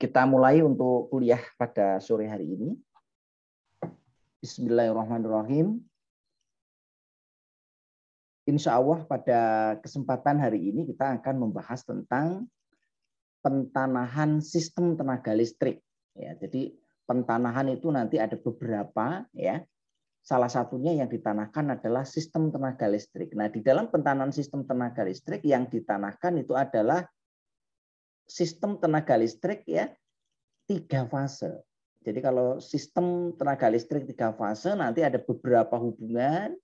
Kita mulai untuk kuliah pada sore hari ini. Bismillahirrahmanirrahim. Insya Allah pada kesempatan hari ini kita akan membahas tentang pentanahan sistem tenaga listrik. Ya, jadi pentanahan itu nanti ada beberapa ya. Salah satunya yang ditanahkan adalah sistem tenaga listrik. Nah, di dalam pentanahan sistem tenaga listrik yang ditanahkan itu adalah sistem tenaga listrik ya tiga fase. Jadi kalau sistem tenaga listrik tiga fase nanti ada beberapa hubungan.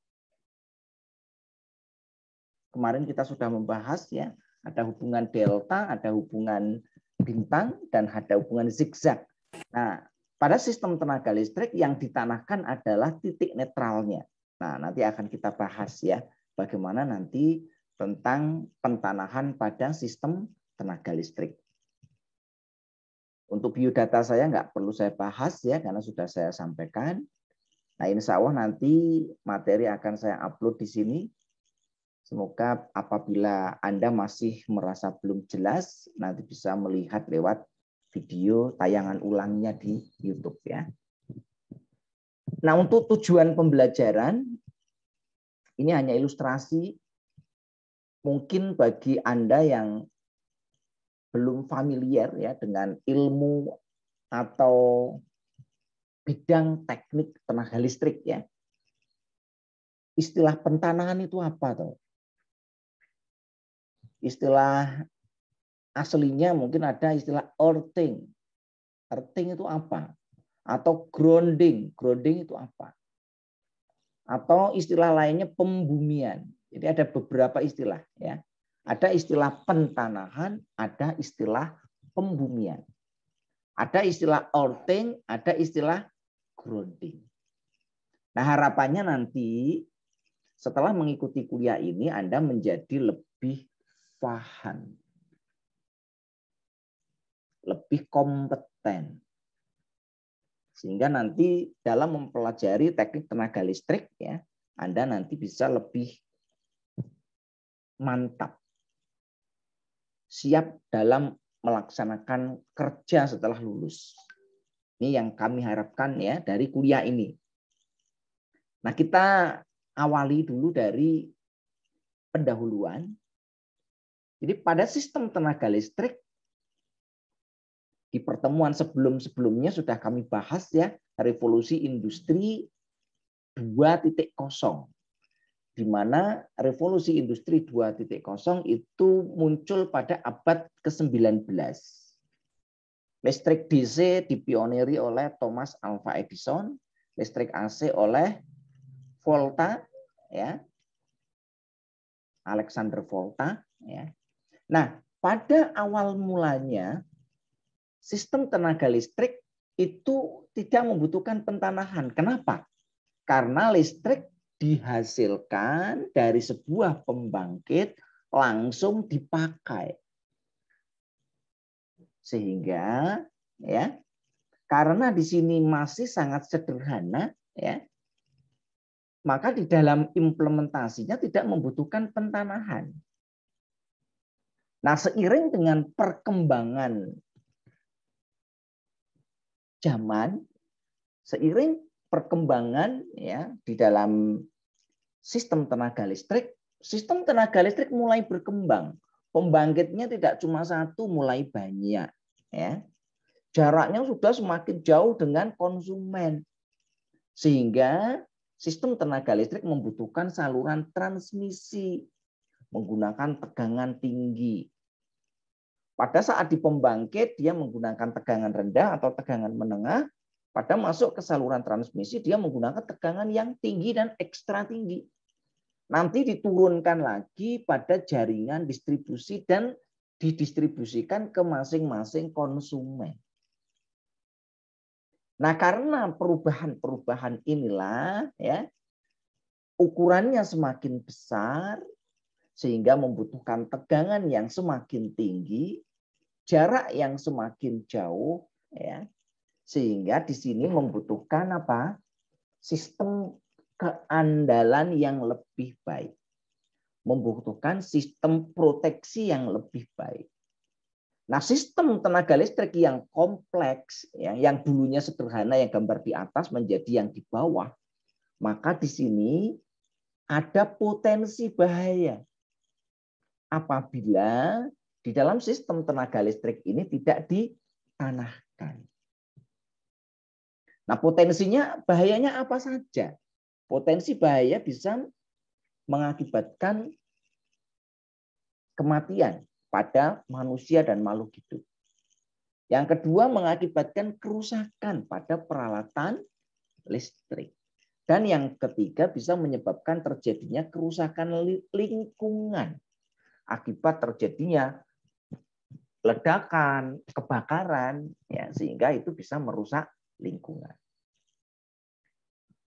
Kemarin kita sudah membahas ya, ada hubungan delta, ada hubungan bintang, dan ada hubungan zigzag. Nah, pada sistem tenaga listrik yang ditanahkan adalah titik netralnya. Nah, nanti akan kita bahas ya bagaimana nanti tentang pentanahan pada sistem tenaga listrik. Untuk biodata saya nggak perlu saya bahas ya karena sudah saya sampaikan. Nah insya Allah nanti materi akan saya upload di sini. Semoga apabila Anda masih merasa belum jelas, nanti bisa melihat lewat video tayangan ulangnya di YouTube ya. Nah untuk tujuan pembelajaran, ini hanya ilustrasi mungkin bagi Anda yang belum familiar ya dengan ilmu atau bidang teknik tenaga listrik ya. Istilah pentanahan itu apa tuh? Istilah aslinya mungkin ada istilah earthing. Earthing itu apa? Atau grounding. Grounding itu apa? Atau istilah lainnya pembumian. Jadi ada beberapa istilah ya. Ada istilah pentanahan, ada istilah pembumian. Ada istilah orting, ada istilah grounding. Nah harapannya nanti setelah mengikuti kuliah ini Anda menjadi lebih paham. Lebih kompeten. Sehingga nanti dalam mempelajari teknik tenaga listrik ya, Anda nanti bisa lebih mantap siap dalam melaksanakan kerja setelah lulus. Ini yang kami harapkan ya dari kuliah ini. Nah, kita awali dulu dari pendahuluan. Jadi pada sistem tenaga listrik di pertemuan sebelum-sebelumnya sudah kami bahas ya revolusi industri 2.0 di mana revolusi industri 2.0 itu muncul pada abad ke-19. Listrik DC dipioniri oleh Thomas Alva Edison, listrik AC oleh Volta ya. Alexander Volta ya. Nah, pada awal mulanya sistem tenaga listrik itu tidak membutuhkan pentanahan. Kenapa? Karena listrik dihasilkan dari sebuah pembangkit langsung dipakai. Sehingga ya karena di sini masih sangat sederhana ya maka di dalam implementasinya tidak membutuhkan pentanahan. Nah, seiring dengan perkembangan zaman, seiring perkembangan ya di dalam sistem tenaga listrik, sistem tenaga listrik mulai berkembang. Pembangkitnya tidak cuma satu, mulai banyak ya. Jaraknya sudah semakin jauh dengan konsumen. Sehingga sistem tenaga listrik membutuhkan saluran transmisi menggunakan tegangan tinggi. Pada saat di pembangkit dia menggunakan tegangan rendah atau tegangan menengah, pada masuk ke saluran transmisi, dia menggunakan tegangan yang tinggi dan ekstra tinggi. Nanti diturunkan lagi pada jaringan distribusi dan didistribusikan ke masing-masing konsumen. Nah, karena perubahan-perubahan inilah ya ukurannya semakin besar sehingga membutuhkan tegangan yang semakin tinggi, jarak yang semakin jauh ya. Sehingga di sini membutuhkan apa? Sistem keandalan yang lebih baik. Membutuhkan sistem proteksi yang lebih baik. Nah, sistem tenaga listrik yang kompleks, yang, yang dulunya sederhana, yang gambar di atas menjadi yang di bawah, maka di sini ada potensi bahaya apabila di dalam sistem tenaga listrik ini tidak ditanahkan. Nah, potensinya bahayanya apa saja? Potensi bahaya bisa mengakibatkan kematian pada manusia dan makhluk hidup. Yang kedua mengakibatkan kerusakan pada peralatan listrik. Dan yang ketiga bisa menyebabkan terjadinya kerusakan lingkungan akibat terjadinya ledakan, kebakaran, ya, sehingga itu bisa merusak lingkungan.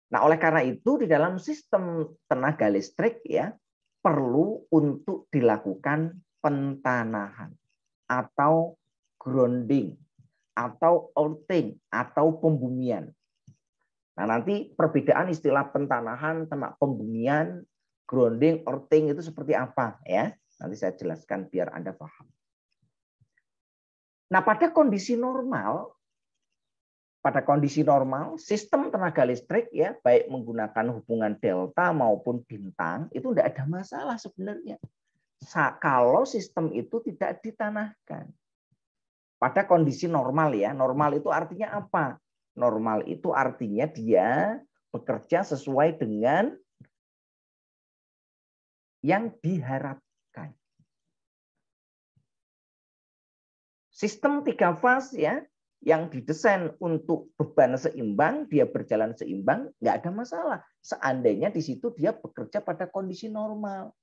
Nah, oleh karena itu di dalam sistem tenaga listrik ya perlu untuk dilakukan pentanahan atau grounding atau outing atau pembumian. Nah, nanti perbedaan istilah pentanahan sama pembumian, grounding, outing itu seperti apa ya? Nanti saya jelaskan biar Anda paham. Nah, pada kondisi normal pada kondisi normal sistem tenaga listrik ya baik menggunakan hubungan delta maupun bintang itu tidak ada masalah sebenarnya kalau sistem itu tidak ditanahkan pada kondisi normal ya normal itu artinya apa normal itu artinya dia bekerja sesuai dengan yang diharapkan sistem tiga fase ya yang didesain untuk beban seimbang, dia berjalan seimbang, nggak ada masalah. Seandainya di situ dia bekerja pada kondisi normal.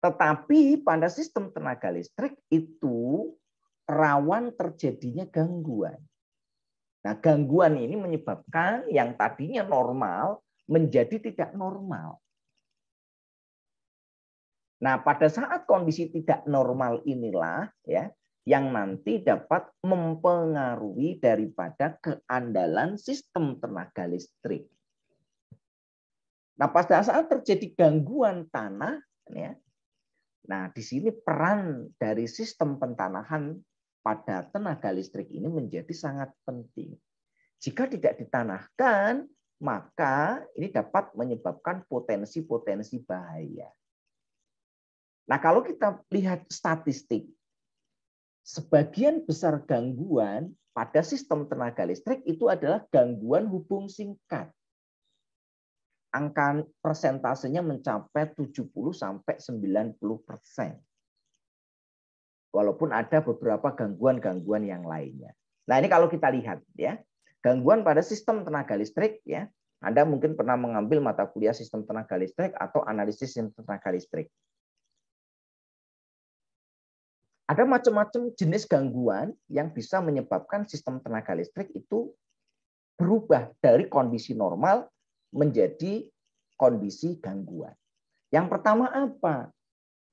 Tetapi pada sistem tenaga listrik itu rawan terjadinya gangguan. Nah, gangguan ini menyebabkan yang tadinya normal menjadi tidak normal. Nah, pada saat kondisi tidak normal inilah ya, yang nanti dapat mempengaruhi daripada keandalan sistem tenaga listrik. Nah, pada saat terjadi gangguan tanah, ya, nah di sini peran dari sistem pentanahan pada tenaga listrik ini menjadi sangat penting. Jika tidak ditanahkan, maka ini dapat menyebabkan potensi-potensi bahaya. Nah, kalau kita lihat statistik sebagian besar gangguan pada sistem tenaga listrik itu adalah gangguan hubung singkat. Angka persentasenya mencapai 70 sampai 90 persen. Walaupun ada beberapa gangguan-gangguan yang lainnya. Nah ini kalau kita lihat ya, gangguan pada sistem tenaga listrik ya, Anda mungkin pernah mengambil mata kuliah sistem tenaga listrik atau analisis sistem tenaga listrik. Ada macam-macam jenis gangguan yang bisa menyebabkan sistem tenaga listrik itu berubah dari kondisi normal menjadi kondisi gangguan. Yang pertama apa?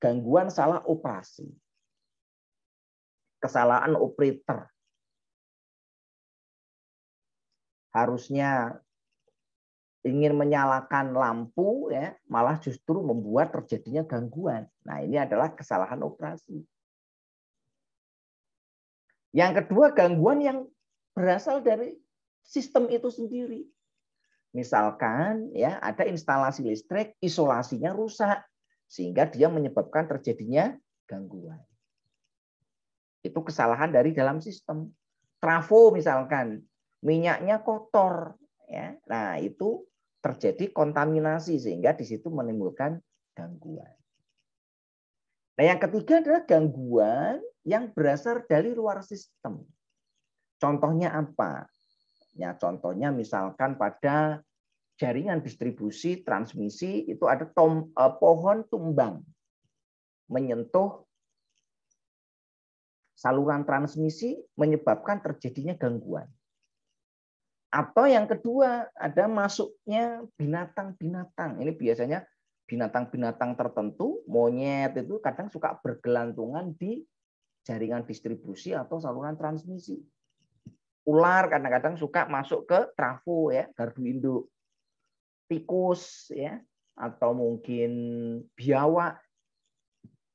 Gangguan salah operasi. Kesalahan operator. Harusnya ingin menyalakan lampu ya malah justru membuat terjadinya gangguan. Nah, ini adalah kesalahan operasi. Yang kedua, gangguan yang berasal dari sistem itu sendiri. Misalkan ya ada instalasi listrik, isolasinya rusak sehingga dia menyebabkan terjadinya gangguan. Itu kesalahan dari dalam sistem. Trafo misalkan, minyaknya kotor ya. Nah, itu terjadi kontaminasi sehingga di situ menimbulkan gangguan. Nah, yang ketiga adalah gangguan yang berasal dari luar sistem. Contohnya apa? Ya, contohnya misalkan pada jaringan distribusi transmisi itu ada tom, eh, pohon tumbang menyentuh saluran transmisi menyebabkan terjadinya gangguan. Atau yang kedua, ada masuknya binatang-binatang. Ini biasanya binatang-binatang tertentu, monyet itu kadang suka bergelantungan di jaringan distribusi atau saluran transmisi. Ular kadang-kadang suka masuk ke trafo ya, gardu induk. Tikus ya, atau mungkin biawak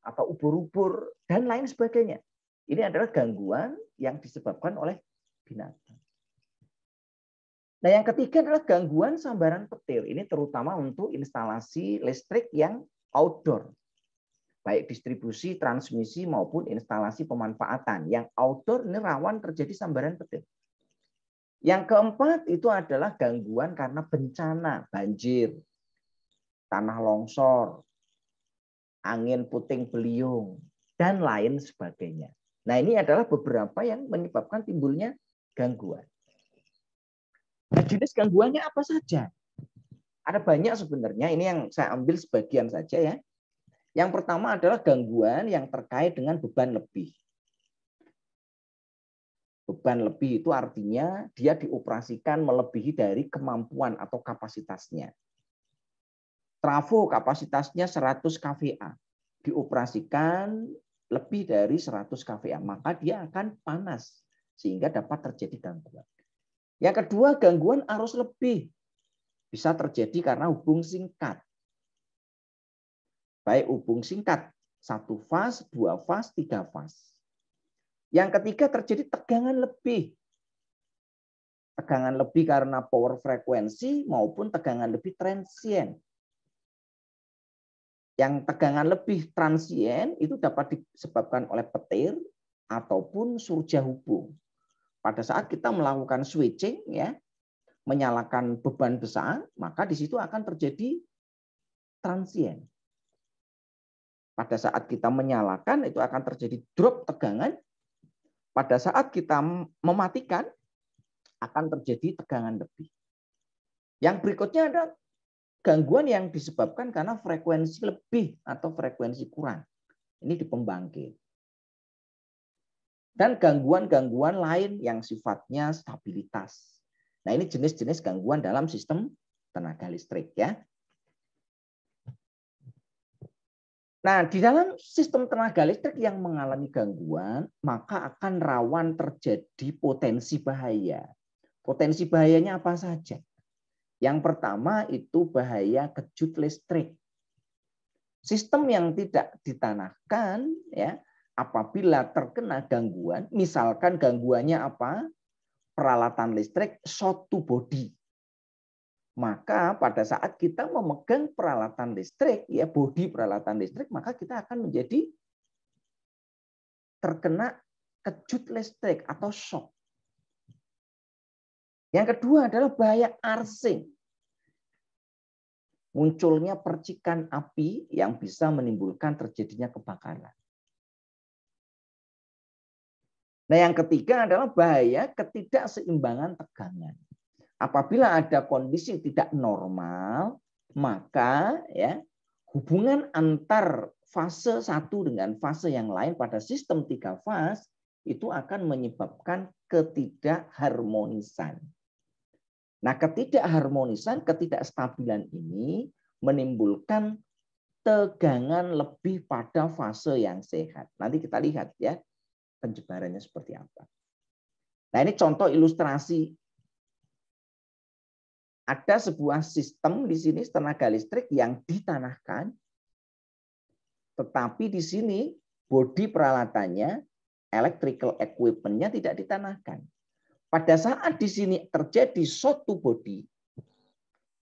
atau ubur-ubur dan lain sebagainya. Ini adalah gangguan yang disebabkan oleh binatang. Nah, yang ketiga adalah gangguan sambaran petir. Ini terutama untuk instalasi listrik yang outdoor baik distribusi, transmisi maupun instalasi pemanfaatan. Yang outdoor ini rawan terjadi sambaran petir. Yang keempat itu adalah gangguan karena bencana, banjir, tanah longsor, angin puting beliung, dan lain sebagainya. Nah ini adalah beberapa yang menyebabkan timbulnya gangguan. Nah, jenis gangguannya apa saja? Ada banyak sebenarnya, ini yang saya ambil sebagian saja ya. Yang pertama adalah gangguan yang terkait dengan beban lebih. Beban lebih itu artinya dia dioperasikan melebihi dari kemampuan atau kapasitasnya. Trafo kapasitasnya 100 kVA. Dioperasikan lebih dari 100 kVA, maka dia akan panas sehingga dapat terjadi gangguan. Yang kedua, gangguan arus lebih bisa terjadi karena hubung singkat Baik hubung singkat, satu fas, dua fas, tiga fas. Yang ketiga terjadi tegangan lebih. Tegangan lebih karena power frekuensi maupun tegangan lebih transient. Yang tegangan lebih transient itu dapat disebabkan oleh petir ataupun surja hubung. Pada saat kita melakukan switching ya, menyalakan beban besar, maka di situ akan terjadi transient. Pada saat kita menyalakan itu akan terjadi drop tegangan. Pada saat kita mematikan akan terjadi tegangan lebih. Yang berikutnya ada gangguan yang disebabkan karena frekuensi lebih atau frekuensi kurang. Ini di pembangkit. Dan gangguan-gangguan lain yang sifatnya stabilitas. Nah, ini jenis-jenis gangguan dalam sistem tenaga listrik ya. Nah, di dalam sistem tenaga listrik yang mengalami gangguan, maka akan rawan terjadi potensi bahaya. Potensi bahayanya apa saja? Yang pertama itu bahaya kejut listrik. Sistem yang tidak ditanahkan ya, apabila terkena gangguan, misalkan gangguannya apa? Peralatan listrik short to body maka pada saat kita memegang peralatan listrik ya bodi peralatan listrik maka kita akan menjadi terkena kejut listrik atau shock. Yang kedua adalah bahaya arsing. Munculnya percikan api yang bisa menimbulkan terjadinya kebakaran. Nah, yang ketiga adalah bahaya ketidakseimbangan tegangan apabila ada kondisi tidak normal, maka ya hubungan antar fase satu dengan fase yang lain pada sistem tiga fase itu akan menyebabkan ketidakharmonisan. Nah, ketidakharmonisan, ketidakstabilan ini menimbulkan tegangan lebih pada fase yang sehat. Nanti kita lihat ya penjebarannya seperti apa. Nah, ini contoh ilustrasi ada sebuah sistem di sini tenaga listrik yang ditanahkan, tetapi di sini bodi peralatannya, electrical equipmentnya tidak ditanahkan. Pada saat di sini terjadi suatu bodi,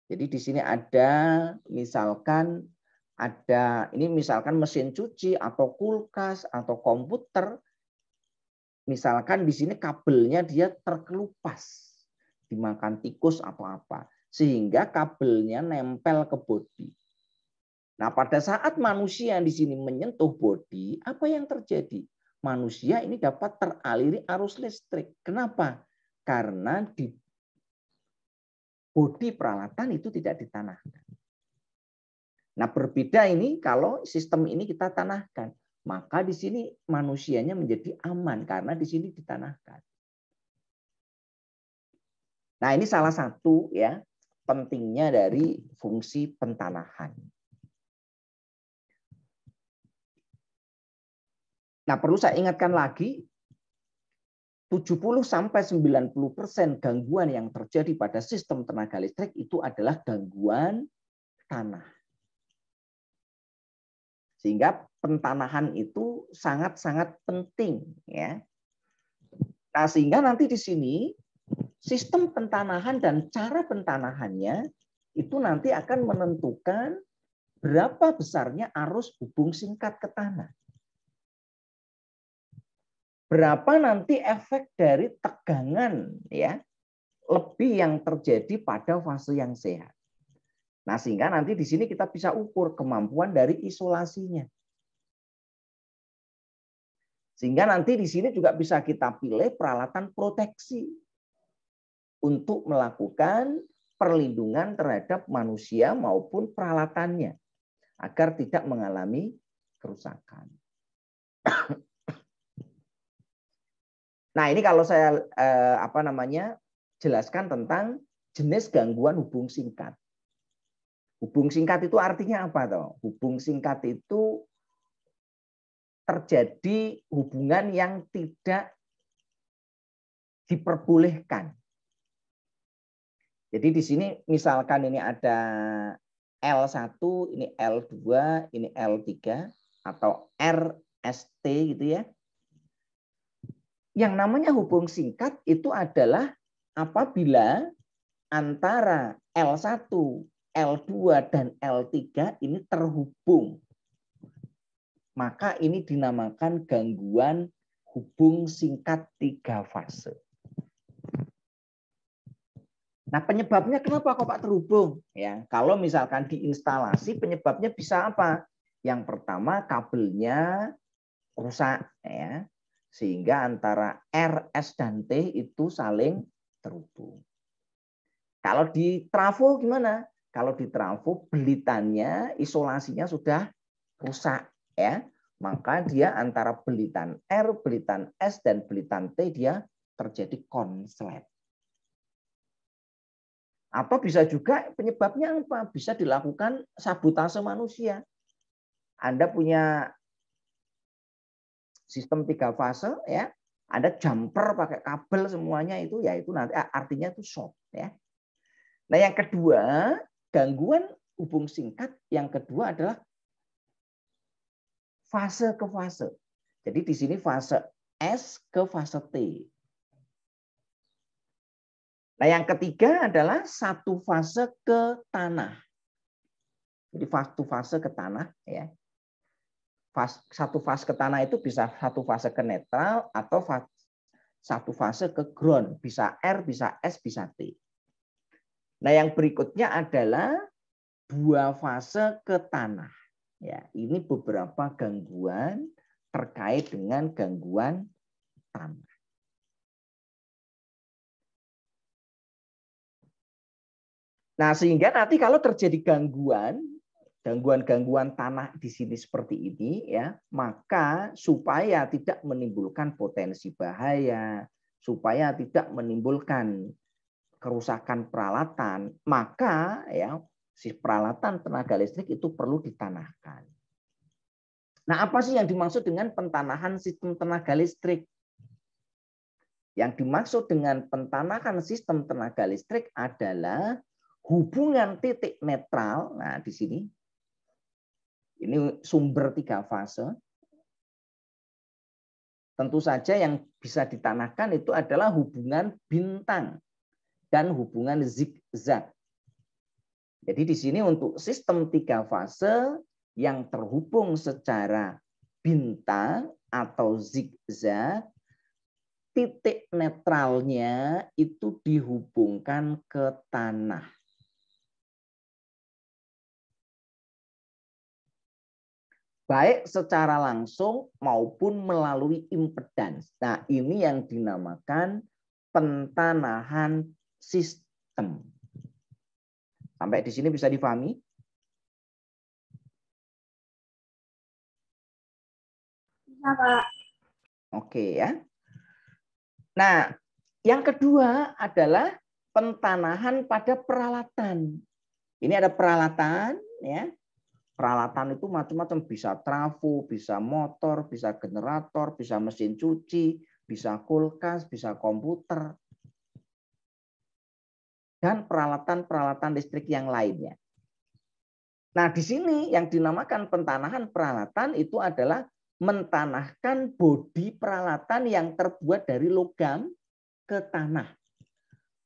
jadi di sini ada misalkan ada ini misalkan mesin cuci atau kulkas atau komputer, misalkan di sini kabelnya dia terkelupas dimakan tikus atau apa. Sehingga kabelnya nempel ke bodi. Nah, pada saat manusia di sini menyentuh bodi, apa yang terjadi? Manusia ini dapat teraliri arus listrik. Kenapa? Karena di bodi peralatan itu tidak ditanahkan. Nah, berbeda ini kalau sistem ini kita tanahkan. Maka di sini manusianya menjadi aman karena di sini ditanahkan. Nah, ini salah satu ya pentingnya dari fungsi pentanahan. Nah, perlu saya ingatkan lagi 70 sampai 90% gangguan yang terjadi pada sistem tenaga listrik itu adalah gangguan tanah. Sehingga pentanahan itu sangat-sangat penting ya. Nah, sehingga nanti di sini sistem pentanahan dan cara pentanahannya itu nanti akan menentukan berapa besarnya arus hubung singkat ke tanah. Berapa nanti efek dari tegangan ya lebih yang terjadi pada fase yang sehat. Nah, sehingga nanti di sini kita bisa ukur kemampuan dari isolasinya. Sehingga nanti di sini juga bisa kita pilih peralatan proteksi untuk melakukan perlindungan terhadap manusia maupun peralatannya agar tidak mengalami kerusakan. Nah, ini kalau saya eh, apa namanya? jelaskan tentang jenis gangguan hubung singkat. Hubung singkat itu artinya apa toh? Hubung singkat itu terjadi hubungan yang tidak diperbolehkan jadi di sini misalkan ini ada L1, ini L2, ini L3 atau RST gitu ya. Yang namanya hubung singkat itu adalah apabila antara L1, L2 dan L3 ini terhubung. Maka ini dinamakan gangguan hubung singkat tiga fase. Nah, penyebabnya kenapa kok Pak terhubung? Ya, kalau misalkan diinstalasi penyebabnya bisa apa? Yang pertama kabelnya rusak ya. Sehingga antara R, S dan T itu saling terhubung. Kalau di trafo gimana? Kalau di trafo belitannya isolasinya sudah rusak ya. Maka dia antara belitan R, belitan S dan belitan T dia terjadi konslet atau bisa juga penyebabnya apa? Bisa dilakukan sabotase manusia. Anda punya sistem tiga fase ya. Anda jumper pakai kabel semuanya itu ya itu nanti ah, artinya itu short ya. Nah, yang kedua, gangguan hubung singkat yang kedua adalah fase ke fase. Jadi di sini fase S ke fase T. Nah, yang ketiga adalah satu fase ke tanah. Jadi satu fase ke tanah ya. Fas, satu fase ke tanah itu bisa satu fase ke netral atau fas, satu fase ke ground, bisa R, bisa S, bisa T. Nah, yang berikutnya adalah dua fase ke tanah. Ya, ini beberapa gangguan terkait dengan gangguan tanah. Nah, sehingga nanti kalau terjadi gangguan, gangguan-gangguan tanah di sini seperti ini ya, maka supaya tidak menimbulkan potensi bahaya, supaya tidak menimbulkan kerusakan peralatan, maka ya si peralatan tenaga listrik itu perlu ditanahkan. Nah, apa sih yang dimaksud dengan pentanahan sistem tenaga listrik? Yang dimaksud dengan pentanahan sistem tenaga listrik adalah hubungan titik netral, nah di sini, ini sumber tiga fase, tentu saja yang bisa ditanahkan itu adalah hubungan bintang dan hubungan zigzag. Jadi di sini untuk sistem tiga fase yang terhubung secara bintang atau zigzag, titik netralnya itu dihubungkan ke tanah. baik secara langsung maupun melalui impedans. Nah, ini yang dinamakan pentanahan sistem. Sampai di sini bisa difahami? Bisa, Pak. Oke ya. Nah, yang kedua adalah pentanahan pada peralatan. Ini ada peralatan ya peralatan itu macam-macam bisa trafo, bisa motor, bisa generator, bisa mesin cuci, bisa kulkas, bisa komputer dan peralatan-peralatan listrik yang lainnya. Nah, di sini yang dinamakan pentanahan peralatan itu adalah mentanahkan bodi peralatan yang terbuat dari logam ke tanah.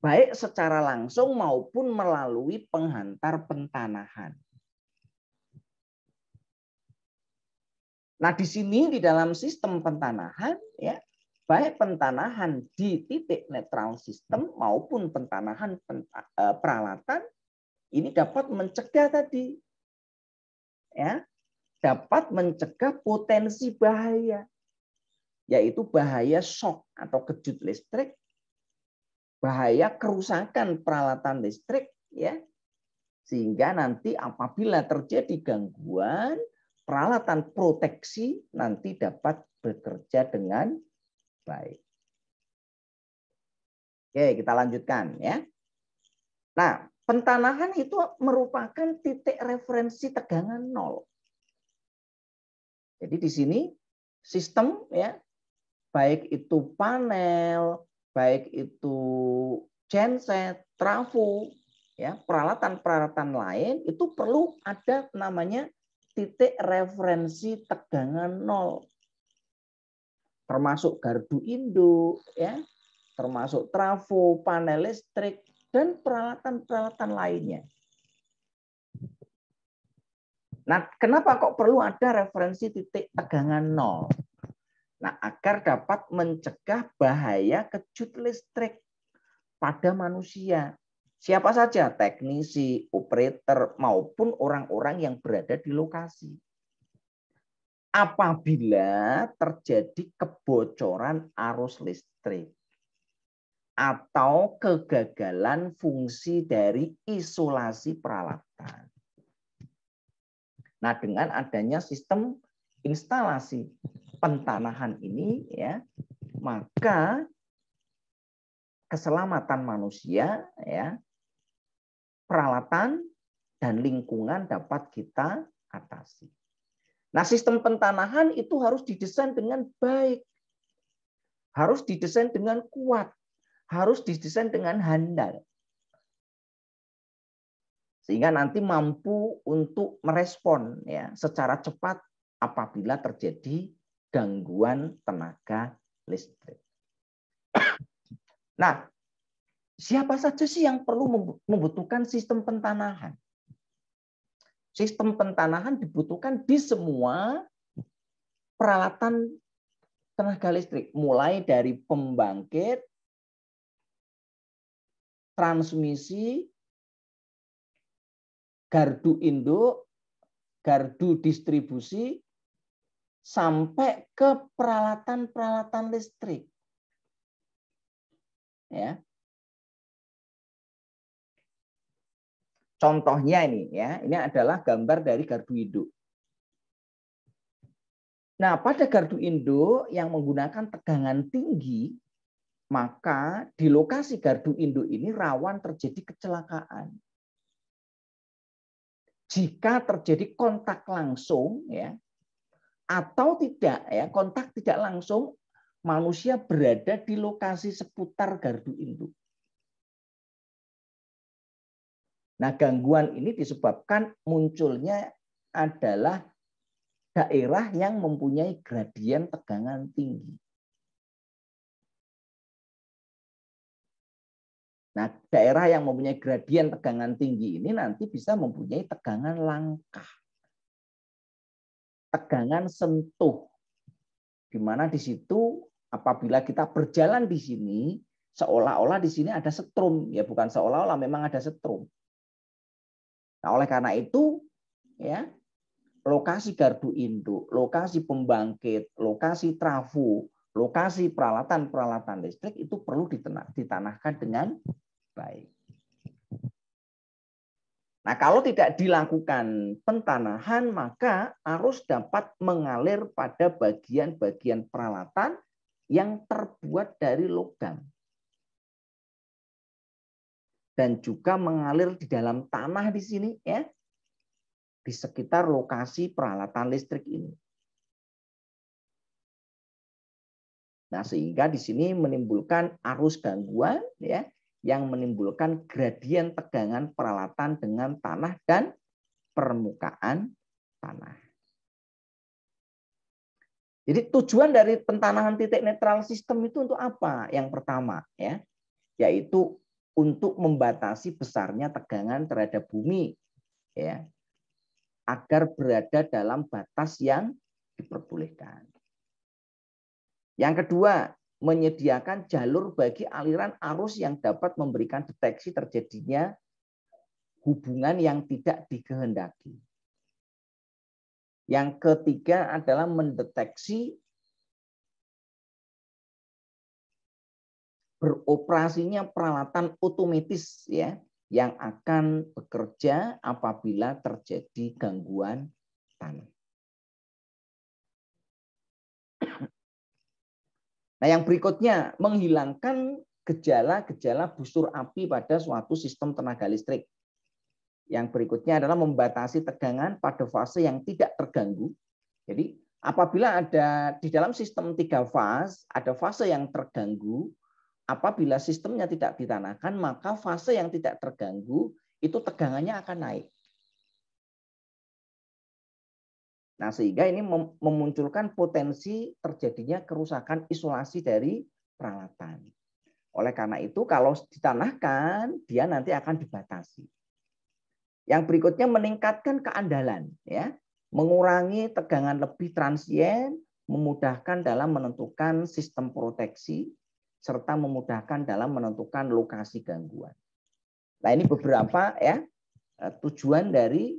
Baik secara langsung maupun melalui penghantar pentanahan. Nah, di sini di dalam sistem pentanahan ya, baik pentanahan di titik netral sistem maupun pentanahan eh, peralatan ini dapat mencegah tadi ya, dapat mencegah potensi bahaya yaitu bahaya shock atau kejut listrik, bahaya kerusakan peralatan listrik ya. Sehingga nanti apabila terjadi gangguan peralatan proteksi nanti dapat bekerja dengan baik. Oke, kita lanjutkan ya. Nah, pentanahan itu merupakan titik referensi tegangan nol. Jadi di sini sistem ya, baik itu panel, baik itu genset, trafo, ya peralatan-peralatan lain itu perlu ada namanya titik referensi tegangan nol. Termasuk gardu induk, ya, termasuk trafo, panel listrik, dan peralatan-peralatan lainnya. Nah, kenapa kok perlu ada referensi titik tegangan nol? Nah, agar dapat mencegah bahaya kejut listrik pada manusia. Siapa saja, teknisi, operator, maupun orang-orang yang berada di lokasi. Apabila terjadi kebocoran arus listrik atau kegagalan fungsi dari isolasi peralatan. Nah, dengan adanya sistem instalasi pentanahan ini ya, maka keselamatan manusia ya peralatan, dan lingkungan dapat kita atasi. Nah, sistem pentanahan itu harus didesain dengan baik. Harus didesain dengan kuat. Harus didesain dengan handal. Sehingga nanti mampu untuk merespon ya secara cepat apabila terjadi gangguan tenaga listrik. Nah, siapa saja sih yang perlu membutuhkan sistem pentanahan? Sistem pentanahan dibutuhkan di semua peralatan tenaga listrik, mulai dari pembangkit, transmisi, gardu induk, gardu distribusi, sampai ke peralatan-peralatan listrik. Ya, Contohnya ini ya, ini adalah gambar dari gardu induk. Nah, pada gardu induk yang menggunakan tegangan tinggi, maka di lokasi gardu induk ini rawan terjadi kecelakaan. Jika terjadi kontak langsung ya atau tidak ya, kontak tidak langsung manusia berada di lokasi seputar gardu induk. Nah, gangguan ini disebabkan munculnya adalah daerah yang mempunyai gradien tegangan tinggi. Nah, daerah yang mempunyai gradien tegangan tinggi ini nanti bisa mempunyai tegangan langkah. Tegangan sentuh. Di mana di situ apabila kita berjalan di sini, seolah-olah di sini ada setrum. Ya bukan seolah-olah, memang ada setrum. Nah, oleh karena itu ya lokasi gardu induk, lokasi pembangkit, lokasi trafo, lokasi peralatan-peralatan listrik itu perlu ditanahkan dengan baik. Nah, kalau tidak dilakukan pentanahan, maka arus dapat mengalir pada bagian-bagian peralatan yang terbuat dari logam dan juga mengalir di dalam tanah di sini ya di sekitar lokasi peralatan listrik ini. Nah, sehingga di sini menimbulkan arus gangguan ya yang menimbulkan gradien tegangan peralatan dengan tanah dan permukaan tanah. Jadi tujuan dari pentanahan titik netral sistem itu untuk apa? Yang pertama ya, yaitu untuk membatasi besarnya tegangan terhadap bumi ya agar berada dalam batas yang diperbolehkan. Yang kedua, menyediakan jalur bagi aliran arus yang dapat memberikan deteksi terjadinya hubungan yang tidak dikehendaki. Yang ketiga adalah mendeteksi beroperasinya peralatan otomatis ya yang akan bekerja apabila terjadi gangguan tanam. Nah, yang berikutnya menghilangkan gejala-gejala busur api pada suatu sistem tenaga listrik. Yang berikutnya adalah membatasi tegangan pada fase yang tidak terganggu. Jadi, apabila ada di dalam sistem tiga fase, ada fase yang terganggu, apabila sistemnya tidak ditanahkan, maka fase yang tidak terganggu itu tegangannya akan naik. Nah, sehingga ini memunculkan potensi terjadinya kerusakan isolasi dari peralatan. Oleh karena itu, kalau ditanahkan, dia nanti akan dibatasi. Yang berikutnya meningkatkan keandalan, ya, mengurangi tegangan lebih transien, memudahkan dalam menentukan sistem proteksi, serta memudahkan dalam menentukan lokasi gangguan. Nah, ini beberapa ya eh, tujuan dari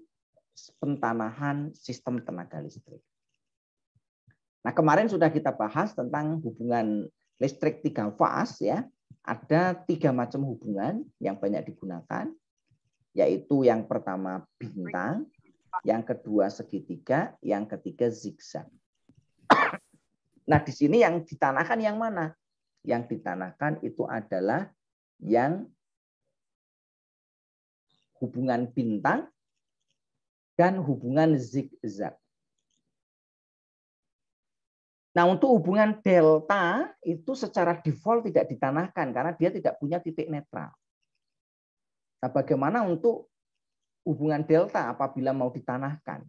pentanahan sistem tenaga listrik. Nah, kemarin sudah kita bahas tentang hubungan listrik tiga fase. ya. Ada tiga macam hubungan yang banyak digunakan, yaitu yang pertama bintang, yang kedua segitiga, yang ketiga zigzag. Nah, di sini yang ditanahkan yang mana? yang ditanahkan itu adalah yang hubungan bintang dan hubungan zigzag. Nah, untuk hubungan delta itu secara default tidak ditanahkan karena dia tidak punya titik netral. Nah, bagaimana untuk hubungan delta apabila mau ditanahkan?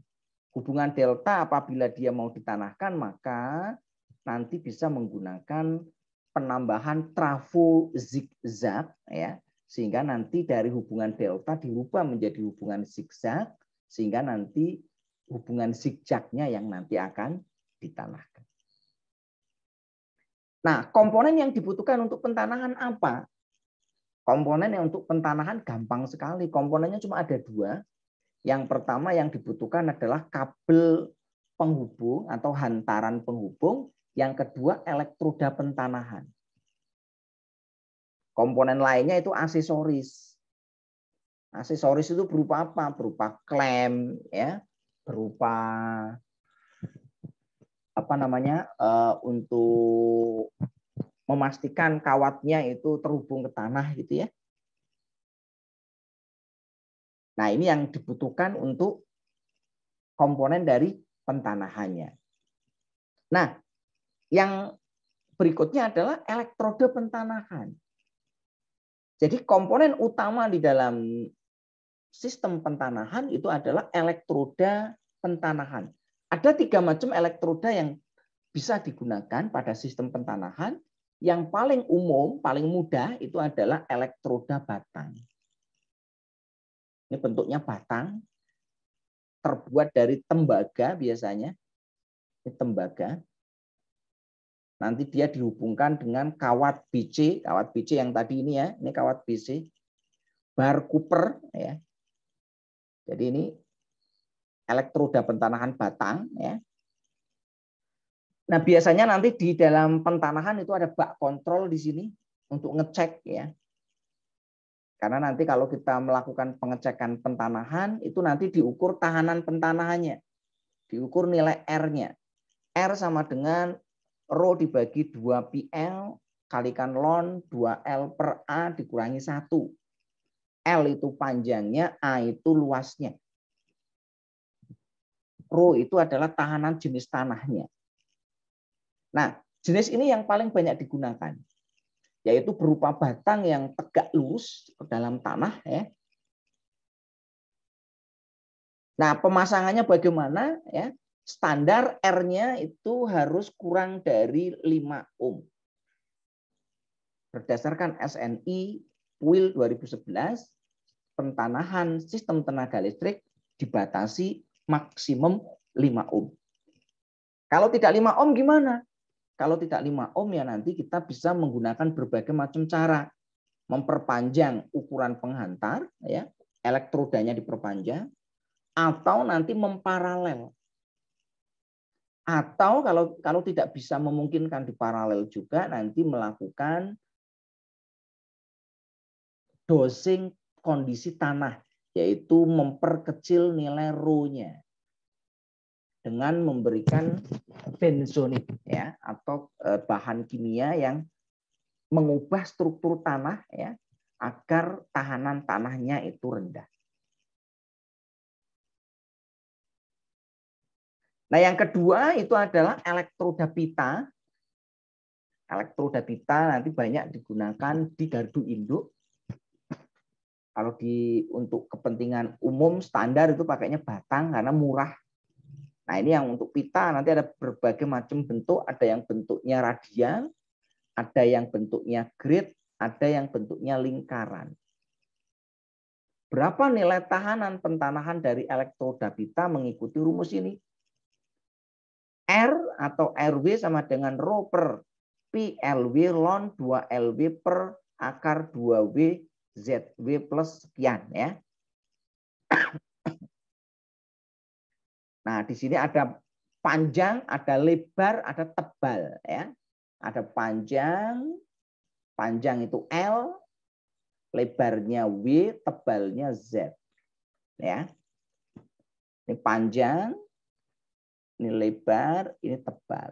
Hubungan delta apabila dia mau ditanahkan maka nanti bisa menggunakan penambahan trafo zigzag ya sehingga nanti dari hubungan delta dirubah menjadi hubungan zigzag sehingga nanti hubungan zigzagnya yang nanti akan ditanahkan. Nah, komponen yang dibutuhkan untuk pentanahan apa? Komponen yang untuk pentanahan gampang sekali. Komponennya cuma ada dua. Yang pertama yang dibutuhkan adalah kabel penghubung atau hantaran penghubung yang kedua elektroda pentanahan. Komponen lainnya itu aksesoris. Aksesoris itu berupa apa? Berupa klem, ya, berupa apa namanya uh, untuk memastikan kawatnya itu terhubung ke tanah gitu ya. Nah ini yang dibutuhkan untuk komponen dari pentanahannya. Nah yang berikutnya adalah elektrode pentanahan. Jadi komponen utama di dalam sistem pentanahan itu adalah elektroda pentanahan. Ada tiga macam elektroda yang bisa digunakan pada sistem pentanahan. Yang paling umum, paling mudah itu adalah elektroda batang. Ini bentuknya batang, terbuat dari tembaga biasanya. Ini tembaga nanti dia dihubungkan dengan kawat BC, kawat BC yang tadi ini ya, ini kawat BC, bar Cooper ya. Jadi ini elektroda pentanahan batang ya. Nah, biasanya nanti di dalam pentanahan itu ada bak kontrol di sini untuk ngecek ya. Karena nanti kalau kita melakukan pengecekan pentanahan itu nanti diukur tahanan pentanahannya. Diukur nilai R-nya. R sama dengan Rho dibagi 2 PL kalikan lon 2L per A dikurangi 1. L itu panjangnya, A itu luasnya. Rho itu adalah tahanan jenis tanahnya. Nah, jenis ini yang paling banyak digunakan, yaitu berupa batang yang tegak lurus ke dalam tanah. ya. Nah, pemasangannya bagaimana? ya standar R-nya itu harus kurang dari 5 ohm. Berdasarkan SNI Wil 2011, pentanahan sistem tenaga listrik dibatasi maksimum 5 ohm. Kalau tidak 5 ohm gimana? Kalau tidak 5 ohm ya nanti kita bisa menggunakan berbagai macam cara. Memperpanjang ukuran penghantar, ya elektrodanya diperpanjang, atau nanti memparalel atau kalau kalau tidak bisa memungkinkan di paralel juga nanti melakukan dosing kondisi tanah yaitu memperkecil nilai rho-nya dengan memberikan benzonit ya atau e, bahan kimia yang mengubah struktur tanah ya agar tahanan tanahnya itu rendah. Nah, yang kedua itu adalah elektroda pita. Elektroda pita nanti banyak digunakan di gardu induk. Kalau di untuk kepentingan umum standar itu pakainya batang karena murah. Nah, ini yang untuk pita nanti ada berbagai macam bentuk, ada yang bentuknya radian, ada yang bentuknya grid, ada yang bentuknya lingkaran. Berapa nilai tahanan pentanahan dari elektroda pita mengikuti rumus ini? R atau RW sama dengan rho per PLW ln 2LW per akar 2W ZW plus sekian ya. Nah, di sini ada panjang, ada lebar, ada tebal ya. Ada panjang, panjang itu L, lebarnya W, tebalnya Z. Ya. Ini panjang, ini lebar, ini tebal.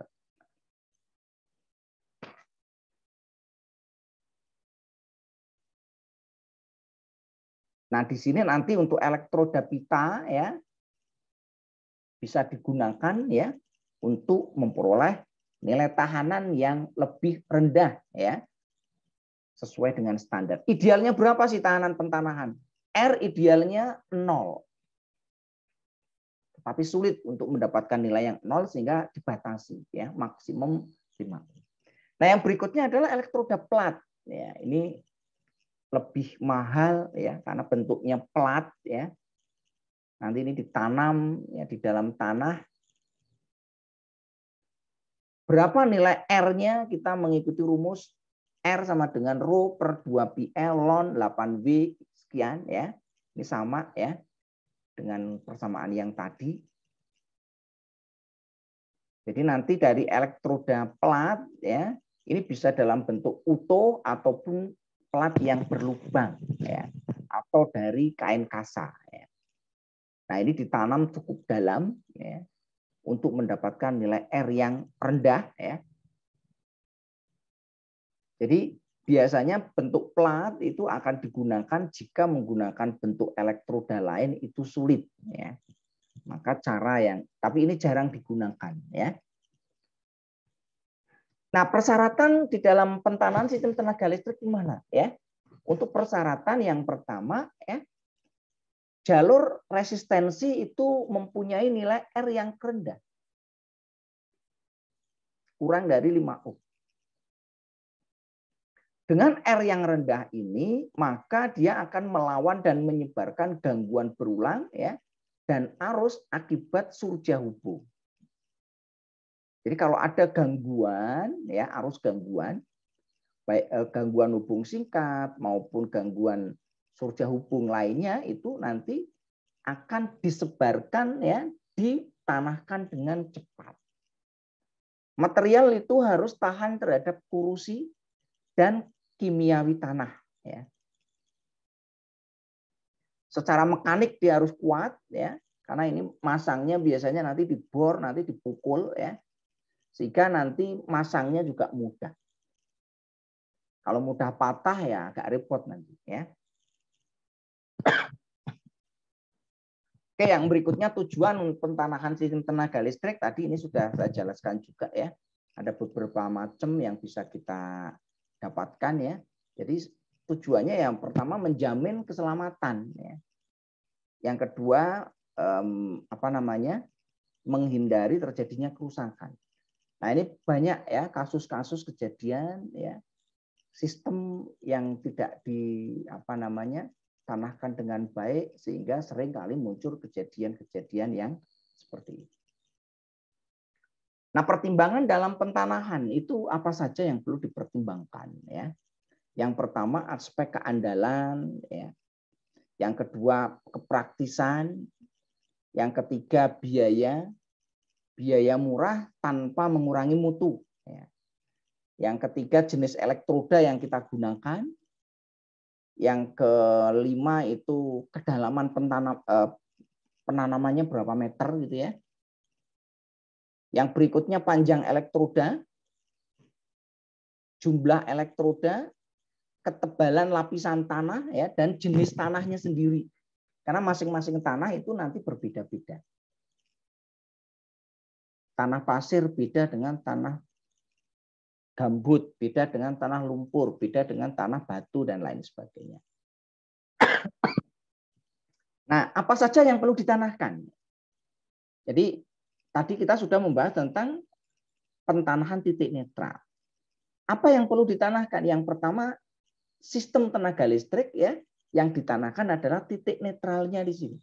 Nah, di sini nanti untuk elektroda pita ya bisa digunakan ya untuk memperoleh nilai tahanan yang lebih rendah ya sesuai dengan standar. Idealnya berapa sih tahanan pentanahan? R idealnya 0 tapi sulit untuk mendapatkan nilai yang nol sehingga dibatasi ya maksimum 5. Nah, yang berikutnya adalah elektroda plat. Ya, ini lebih mahal ya karena bentuknya plat ya. Nanti ini ditanam ya di dalam tanah. Berapa nilai R-nya kita mengikuti rumus R sama dengan rho per 2 pi lon 8W sekian ya. Ini sama ya dengan persamaan yang tadi. Jadi nanti dari elektroda plat ya, ini bisa dalam bentuk utuh ataupun plat yang berlubang ya, atau dari kain kasa ya. Nah, ini ditanam cukup dalam ya untuk mendapatkan nilai R yang rendah ya. Jadi biasanya bentuk plat itu akan digunakan jika menggunakan bentuk elektroda lain itu sulit ya. Maka cara yang tapi ini jarang digunakan ya. Nah, persyaratan di dalam pentanan sistem tenaga listrik gimana ya? Untuk persyaratan yang pertama ya jalur resistensi itu mempunyai nilai R yang rendah. Kurang dari 5 ohm. Dengan R yang rendah ini, maka dia akan melawan dan menyebarkan gangguan berulang ya dan arus akibat surja hubung. Jadi kalau ada gangguan ya arus gangguan baik eh, gangguan hubung singkat maupun gangguan surja hubung lainnya itu nanti akan disebarkan ya ditanahkan dengan cepat. Material itu harus tahan terhadap kurusi dan kimiawi tanah. Ya. Secara mekanik dia harus kuat, ya, karena ini masangnya biasanya nanti dibor, nanti dipukul, ya, sehingga nanti masangnya juga mudah. Kalau mudah patah ya agak repot nanti, ya. Oke, yang berikutnya tujuan pentanahan sistem tenaga listrik tadi ini sudah saya jelaskan juga ya. Ada beberapa macam yang bisa kita dapatkan ya. Jadi tujuannya yang pertama menjamin keselamatan ya. Yang kedua um, apa namanya? menghindari terjadinya kerusakan. Nah, ini banyak ya kasus-kasus kejadian ya sistem yang tidak di apa namanya tanahkan dengan baik sehingga seringkali muncul kejadian-kejadian yang seperti ini Nah, pertimbangan dalam pentanahan itu apa saja yang perlu dipertimbangkan ya. Yang pertama aspek keandalan ya. Yang kedua kepraktisan, yang ketiga biaya. Biaya murah tanpa mengurangi mutu ya. Yang ketiga jenis elektroda yang kita gunakan. Yang kelima itu kedalaman pentanam, eh, penanamannya berapa meter gitu ya yang berikutnya panjang elektroda, jumlah elektroda, ketebalan lapisan tanah ya dan jenis tanahnya sendiri. Karena masing-masing tanah itu nanti berbeda-beda. Tanah pasir beda dengan tanah gambut, beda dengan tanah lumpur, beda dengan tanah batu dan lain sebagainya. Nah, apa saja yang perlu ditanahkan? Jadi Tadi kita sudah membahas tentang pentanahan titik netral. Apa yang perlu ditanahkan? Yang pertama, sistem tenaga listrik ya, yang ditanahkan adalah titik netralnya di sini.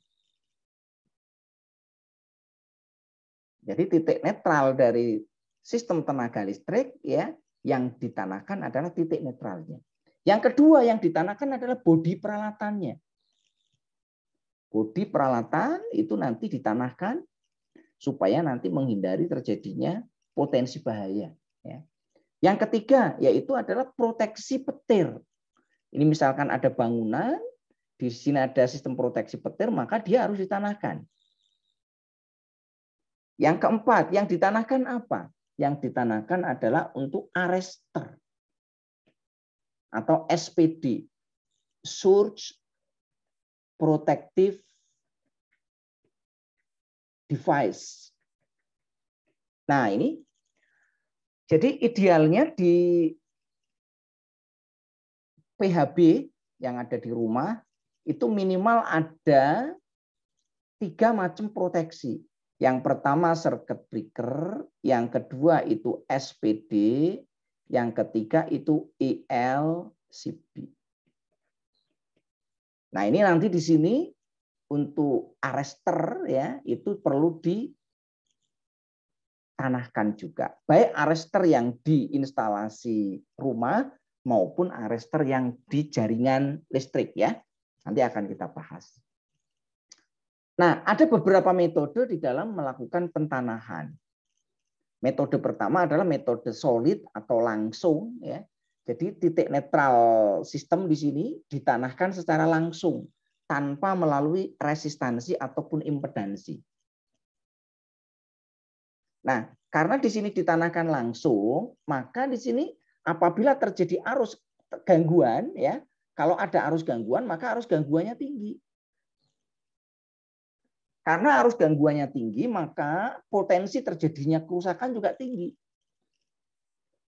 Jadi titik netral dari sistem tenaga listrik ya yang ditanahkan adalah titik netralnya. Yang kedua yang ditanahkan adalah bodi peralatannya. Bodi peralatan itu nanti ditanahkan supaya nanti menghindari terjadinya potensi bahaya. Ya. Yang ketiga yaitu adalah proteksi petir. Ini misalkan ada bangunan, di sini ada sistem proteksi petir, maka dia harus ditanahkan. Yang keempat, yang ditanahkan apa? Yang ditanahkan adalah untuk arrester atau SPD, Surge Protective device. Nah, ini jadi idealnya di PHB yang ada di rumah itu minimal ada tiga macam proteksi. Yang pertama circuit breaker, yang kedua itu SPD, yang ketiga itu ELCB. Nah ini nanti di sini untuk arrester ya itu perlu ditanahkan juga. Baik arrester yang di instalasi rumah maupun arrester yang di jaringan listrik ya. Nanti akan kita bahas. Nah, ada beberapa metode di dalam melakukan pentanahan. Metode pertama adalah metode solid atau langsung ya. Jadi titik netral sistem di sini ditanahkan secara langsung tanpa melalui resistansi ataupun impedansi. Nah, karena di sini ditanahkan langsung, maka di sini apabila terjadi arus gangguan ya, kalau ada arus gangguan maka arus gangguannya tinggi. Karena arus gangguannya tinggi, maka potensi terjadinya kerusakan juga tinggi.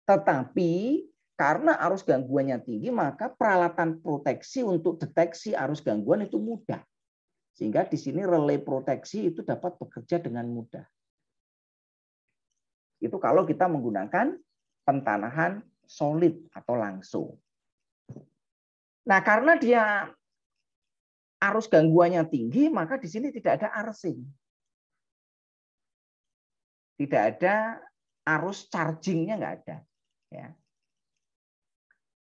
Tetapi karena arus gangguannya tinggi, maka peralatan proteksi untuk deteksi arus gangguan itu mudah. Sehingga di sini relay proteksi itu dapat bekerja dengan mudah. Itu kalau kita menggunakan pentanahan solid atau langsung. Nah, karena dia arus gangguannya tinggi, maka di sini tidak ada arsing. Tidak ada arus chargingnya nggak ada. Ya.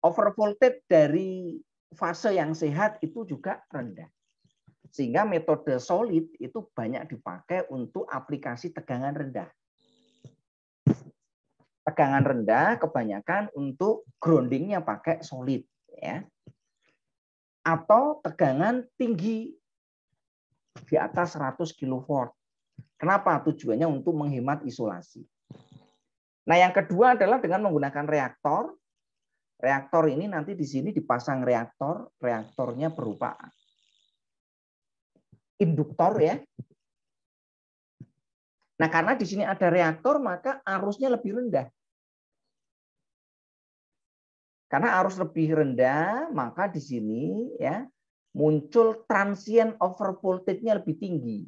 Overvoltage dari fase yang sehat itu juga rendah. Sehingga metode solid itu banyak dipakai untuk aplikasi tegangan rendah. Tegangan rendah kebanyakan untuk groundingnya pakai solid. ya Atau tegangan tinggi di atas 100 kV. Kenapa? Tujuannya untuk menghemat isolasi. Nah, yang kedua adalah dengan menggunakan reaktor Reaktor ini nanti di sini dipasang reaktor, reaktornya berupa induktor ya. Nah, karena di sini ada reaktor, maka arusnya lebih rendah. Karena arus lebih rendah, maka di sini ya muncul transient over voltage-nya lebih tinggi.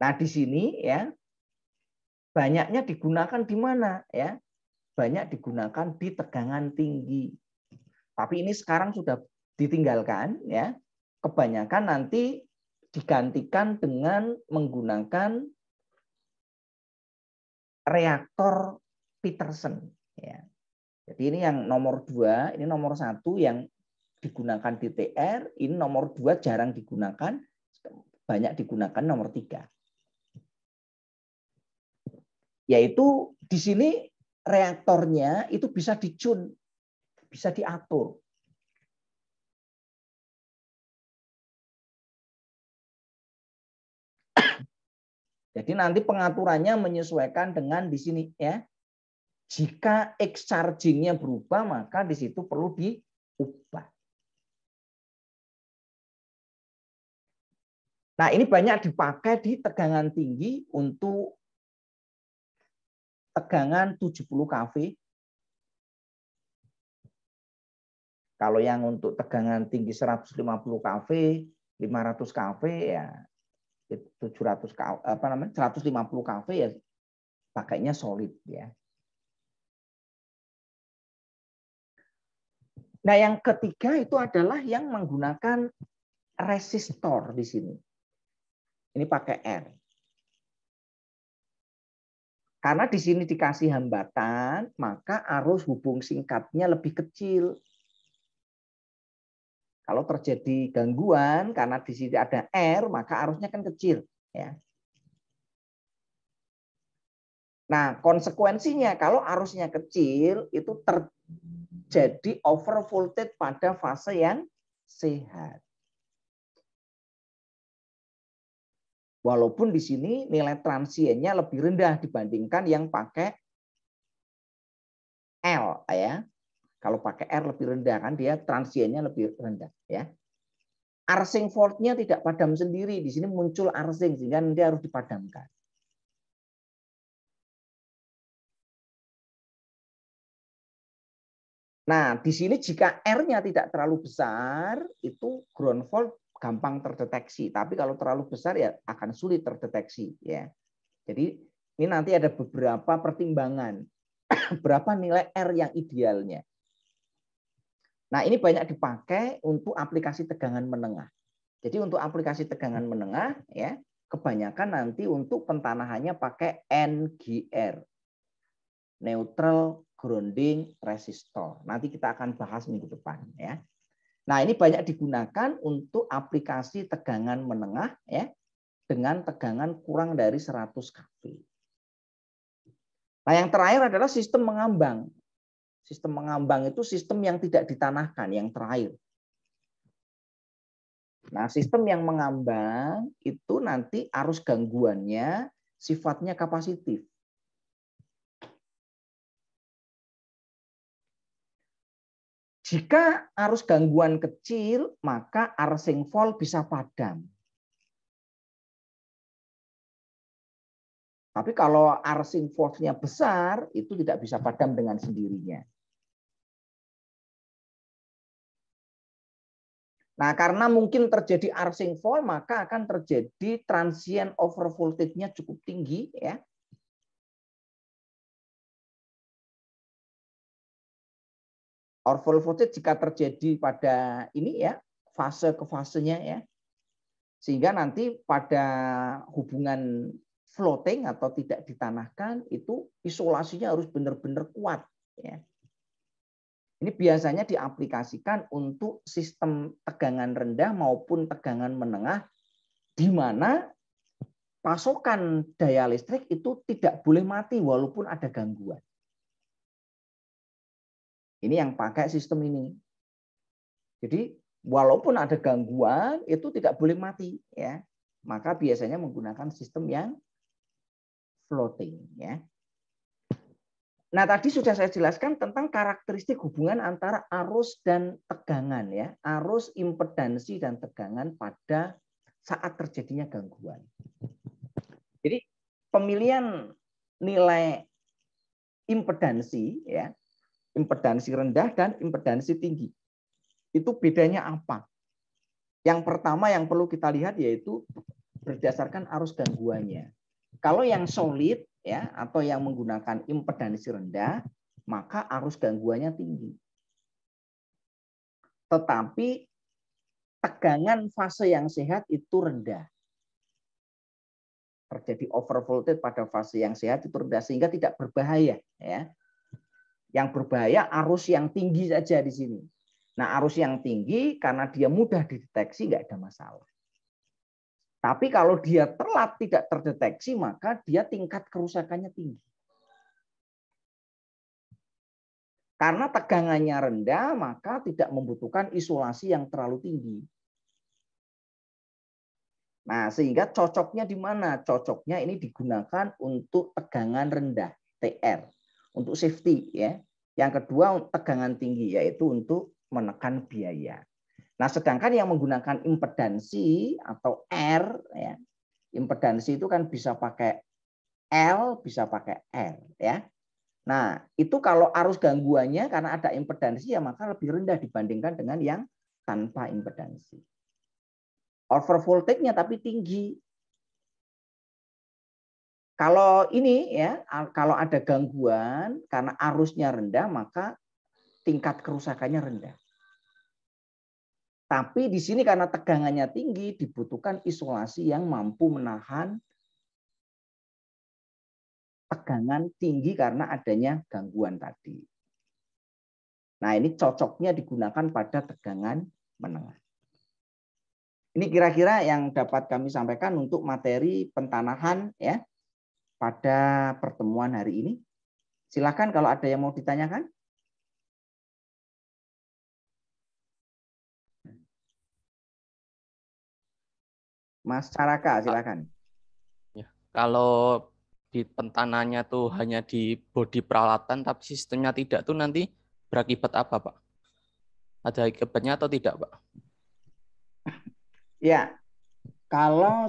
Nah, di sini ya banyaknya digunakan di mana ya? Banyak digunakan di tegangan tinggi. Tapi ini sekarang sudah ditinggalkan ya. Kebanyakan nanti digantikan dengan menggunakan reaktor Peterson. Ya. Jadi ini yang nomor dua, ini nomor satu yang digunakan di TR, ini nomor dua jarang digunakan, banyak digunakan nomor tiga. Yaitu di sini reaktornya itu bisa dicun, bisa diatur. Jadi nanti pengaturannya menyesuaikan dengan di sini ya. Jika X chargingnya berubah, maka di situ perlu diubah. Nah, ini banyak dipakai di tegangan tinggi untuk tegangan 70 kV. Kalau yang untuk tegangan tinggi 150 kV, 500 kV ya 700 kV, apa namanya 150 kV ya pakainya solid ya. Nah, yang ketiga itu adalah yang menggunakan resistor di sini. Ini pakai R. Karena di sini dikasih hambatan, maka arus hubung singkatnya lebih kecil. Kalau terjadi gangguan karena di sini ada R, maka arusnya kan kecil, ya. Nah, konsekuensinya kalau arusnya kecil itu terjadi over voltage pada fase yang sehat. Walaupun di sini nilai transiennya lebih rendah dibandingkan yang pakai L ya. Kalau pakai R lebih rendah kan dia transiennya lebih rendah ya. Arsing voltnya tidak padam sendiri. Di sini muncul arsing sehingga nanti harus dipadamkan. Nah, di sini jika R-nya tidak terlalu besar, itu ground fault gampang terdeteksi, tapi kalau terlalu besar ya akan sulit terdeteksi ya. Jadi ini nanti ada beberapa pertimbangan berapa nilai R yang idealnya. Nah, ini banyak dipakai untuk aplikasi tegangan menengah. Jadi untuk aplikasi tegangan menengah ya, kebanyakan nanti untuk pentanahannya pakai NGR. Neutral grounding resistor. Nanti kita akan bahas minggu depan ya. Nah, ini banyak digunakan untuk aplikasi tegangan menengah ya dengan tegangan kurang dari 100 kV. Nah, yang terakhir adalah sistem mengambang. Sistem mengambang itu sistem yang tidak ditanahkan, yang terakhir. Nah, sistem yang mengambang itu nanti arus gangguannya sifatnya kapasitif. Jika arus gangguan kecil, maka arsing volt bisa padam. Tapi kalau arsing voltnya besar, itu tidak bisa padam dengan sendirinya. Nah, karena mungkin terjadi arsing volt, maka akan terjadi transient over voltage-nya cukup tinggi ya. Orval voltage jika terjadi pada ini ya, fase ke fasenya ya. Sehingga nanti pada hubungan floating atau tidak ditanahkan itu isolasinya harus benar-benar kuat ya. Ini biasanya diaplikasikan untuk sistem tegangan rendah maupun tegangan menengah di mana pasokan daya listrik itu tidak boleh mati walaupun ada gangguan. Ini yang pakai sistem ini. Jadi walaupun ada gangguan itu tidak boleh mati ya. Maka biasanya menggunakan sistem yang floating ya. Nah, tadi sudah saya jelaskan tentang karakteristik hubungan antara arus dan tegangan ya, arus impedansi dan tegangan pada saat terjadinya gangguan. Jadi pemilihan nilai impedansi ya impedansi rendah dan impedansi tinggi. Itu bedanya apa? Yang pertama yang perlu kita lihat yaitu berdasarkan arus gangguannya. Kalau yang solid ya atau yang menggunakan impedansi rendah, maka arus gangguannya tinggi. Tetapi tegangan fase yang sehat itu rendah. Terjadi overvoltage pada fase yang sehat itu rendah sehingga tidak berbahaya ya. Yang berbahaya arus yang tinggi saja di sini. Nah arus yang tinggi karena dia mudah dideteksi nggak ada masalah. Tapi kalau dia telat tidak terdeteksi maka dia tingkat kerusakannya tinggi. Karena tegangannya rendah, maka tidak membutuhkan isolasi yang terlalu tinggi. Nah, sehingga cocoknya di mana? Cocoknya ini digunakan untuk tegangan rendah, TR untuk safety ya. Yang kedua tegangan tinggi yaitu untuk menekan biaya. Nah, sedangkan yang menggunakan impedansi atau R ya. Impedansi itu kan bisa pakai L, bisa pakai R ya. Nah, itu kalau arus gangguannya karena ada impedansi ya maka lebih rendah dibandingkan dengan yang tanpa impedansi. Overvoltage-nya tapi tinggi kalau ini ya, kalau ada gangguan karena arusnya rendah maka tingkat kerusakannya rendah. Tapi di sini karena tegangannya tinggi dibutuhkan isolasi yang mampu menahan tegangan tinggi karena adanya gangguan tadi. Nah, ini cocoknya digunakan pada tegangan menengah. Ini kira-kira yang dapat kami sampaikan untuk materi pentanahan ya pada pertemuan hari ini. Silakan kalau ada yang mau ditanyakan. Mas Caraka, silakan. Ya, kalau di pentanannya tuh hanya di body peralatan tapi sistemnya tidak tuh nanti berakibat apa, Pak? Ada akibatnya atau tidak, Pak? Ya, kalau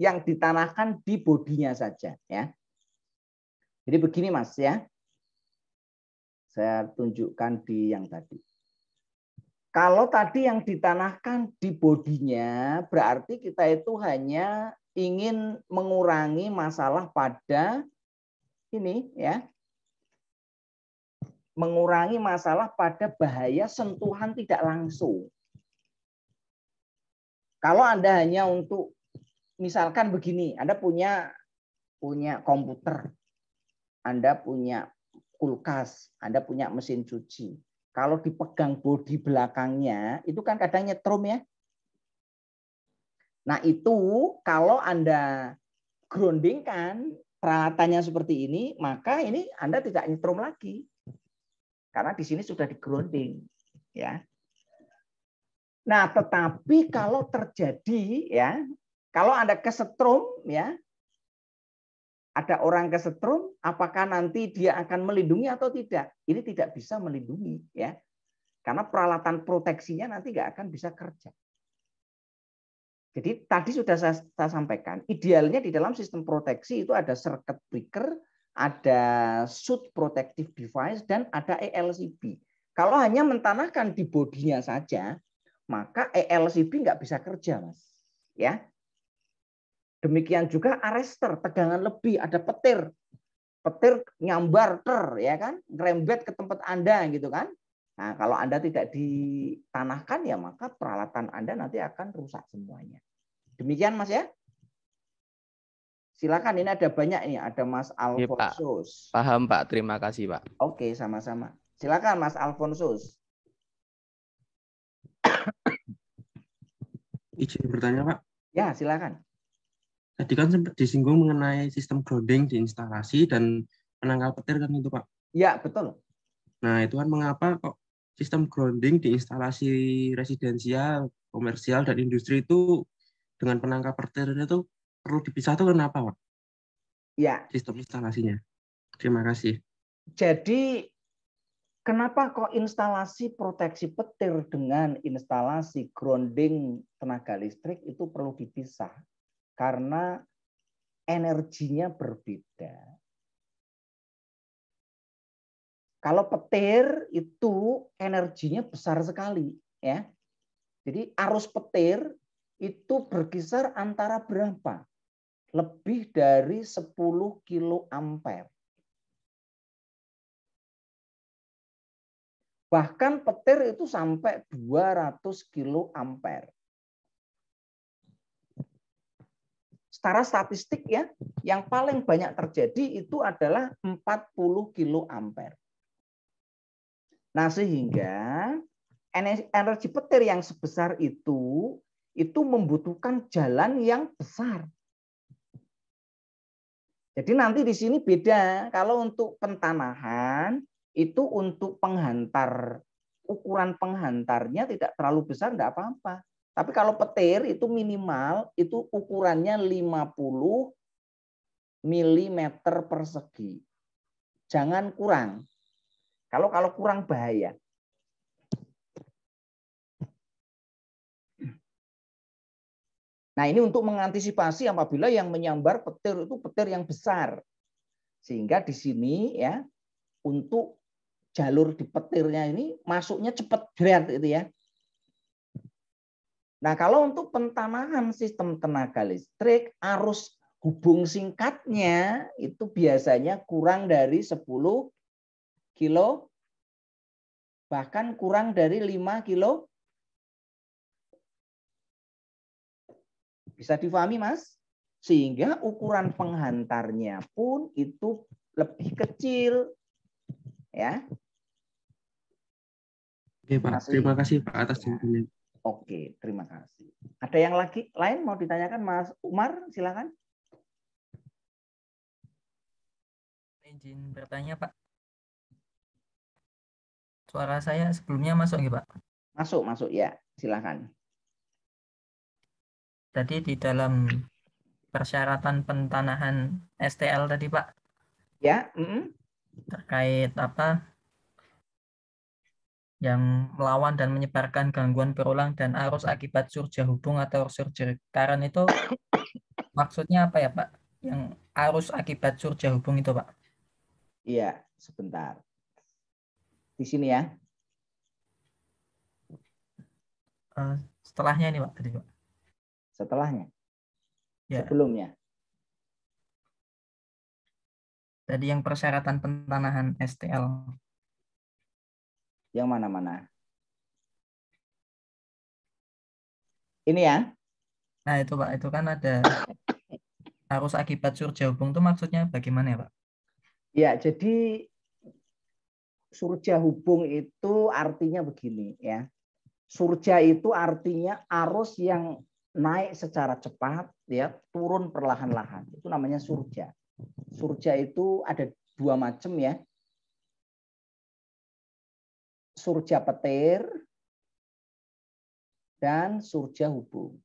yang ditanahkan di bodinya saja ya. Jadi begini Mas ya. Saya tunjukkan di yang tadi. Kalau tadi yang ditanahkan di bodinya berarti kita itu hanya ingin mengurangi masalah pada ini ya. Mengurangi masalah pada bahaya sentuhan tidak langsung. Kalau Anda hanya untuk misalkan begini, Anda punya punya komputer, Anda punya kulkas, Anda punya mesin cuci. Kalau dipegang bodi belakangnya, itu kan kadang nyetrum ya. Nah itu kalau Anda grounding kan peralatannya seperti ini, maka ini Anda tidak nyetrum lagi. Karena di sini sudah di grounding. Ya. Nah, tetapi kalau terjadi ya kalau ada kesetrum ya, ada orang kesetrum, apakah nanti dia akan melindungi atau tidak? Ini tidak bisa melindungi ya. Karena peralatan proteksinya nanti nggak akan bisa kerja. Jadi tadi sudah saya, saya sampaikan, idealnya di dalam sistem proteksi itu ada circuit breaker, ada suit protective device, dan ada ELCB. Kalau hanya mentanahkan di bodinya saja, maka ELCB nggak bisa kerja, mas. Ya, Demikian juga arrester, tegangan lebih, ada petir. Petir nyambar ter ya kan, ngerembet ke tempat Anda gitu kan. Nah, kalau Anda tidak ditanahkan ya maka peralatan Anda nanti akan rusak semuanya. Demikian Mas ya. Silakan ini ada banyak ini, ada Mas iya, Alfonsus. Ya, Pak. Paham Pak, terima kasih Pak. Oke, sama-sama. Silakan Mas Alfonsus. Izin bertanya Pak. Ya, silakan tadi kan sempat disinggung mengenai sistem grounding di instalasi dan penangkal petir kan itu Pak. Iya, betul. Nah, itu kan mengapa kok sistem grounding di instalasi residensial, komersial dan industri itu dengan penangkal petir itu perlu dipisah tuh kenapa, Pak? Ya. Sistem instalasinya. Terima kasih. Jadi kenapa kok instalasi proteksi petir dengan instalasi grounding tenaga listrik itu perlu dipisah? karena energinya berbeda. Kalau petir itu energinya besar sekali, ya. Jadi arus petir itu berkisar antara berapa? Lebih dari 10 kilo ampere. Bahkan petir itu sampai 200 kilo ampere. secara statistik ya, yang paling banyak terjadi itu adalah 40 kilo ampere. Nah, sehingga energi petir yang sebesar itu itu membutuhkan jalan yang besar. Jadi nanti di sini beda. Kalau untuk pentanahan itu untuk penghantar ukuran penghantarnya tidak terlalu besar, tidak apa-apa. Tapi kalau petir itu minimal itu ukurannya 50 mm persegi. Jangan kurang. Kalau kalau kurang bahaya. Nah, ini untuk mengantisipasi apabila yang menyambar petir itu petir yang besar. Sehingga di sini ya untuk jalur di petirnya ini masuknya cepat berat itu ya. Nah, kalau untuk pentambahan sistem tenaga listrik, arus hubung singkatnya itu biasanya kurang dari 10 kilo, bahkan kurang dari 5 kilo. Bisa difahami, Mas? Sehingga ukuran penghantarnya pun itu lebih kecil. Ya, Oke Pak, terima kasih Pak atas jawabannya. Oke, terima kasih. Ada yang lagi lain mau ditanyakan Mas Umar? Silakan. Izin bertanya Pak. Suara saya sebelumnya masuk nggih Pak? Masuk, masuk ya. Silakan. Tadi di dalam persyaratan pentanahan STL tadi Pak. Ya. Mm -hmm. Terkait apa yang melawan dan menyebarkan gangguan berulang dan arus akibat surja hubung atau surja karan itu maksudnya apa ya Pak? Yang arus akibat surja hubung itu Pak? Iya, sebentar. Di sini ya. Eh, setelahnya ini Pak tadi Pak. Setelahnya. Ya. Sebelumnya. Tadi yang persyaratan pentanahan STL. Yang mana-mana. Ini ya. Nah itu Pak, itu kan ada arus akibat surja hubung itu maksudnya bagaimana ya Pak? Ya, jadi surja hubung itu artinya begini ya. Surja itu artinya arus yang naik secara cepat ya turun perlahan-lahan itu namanya surja surja itu ada dua macam ya surja petir dan surja hubung.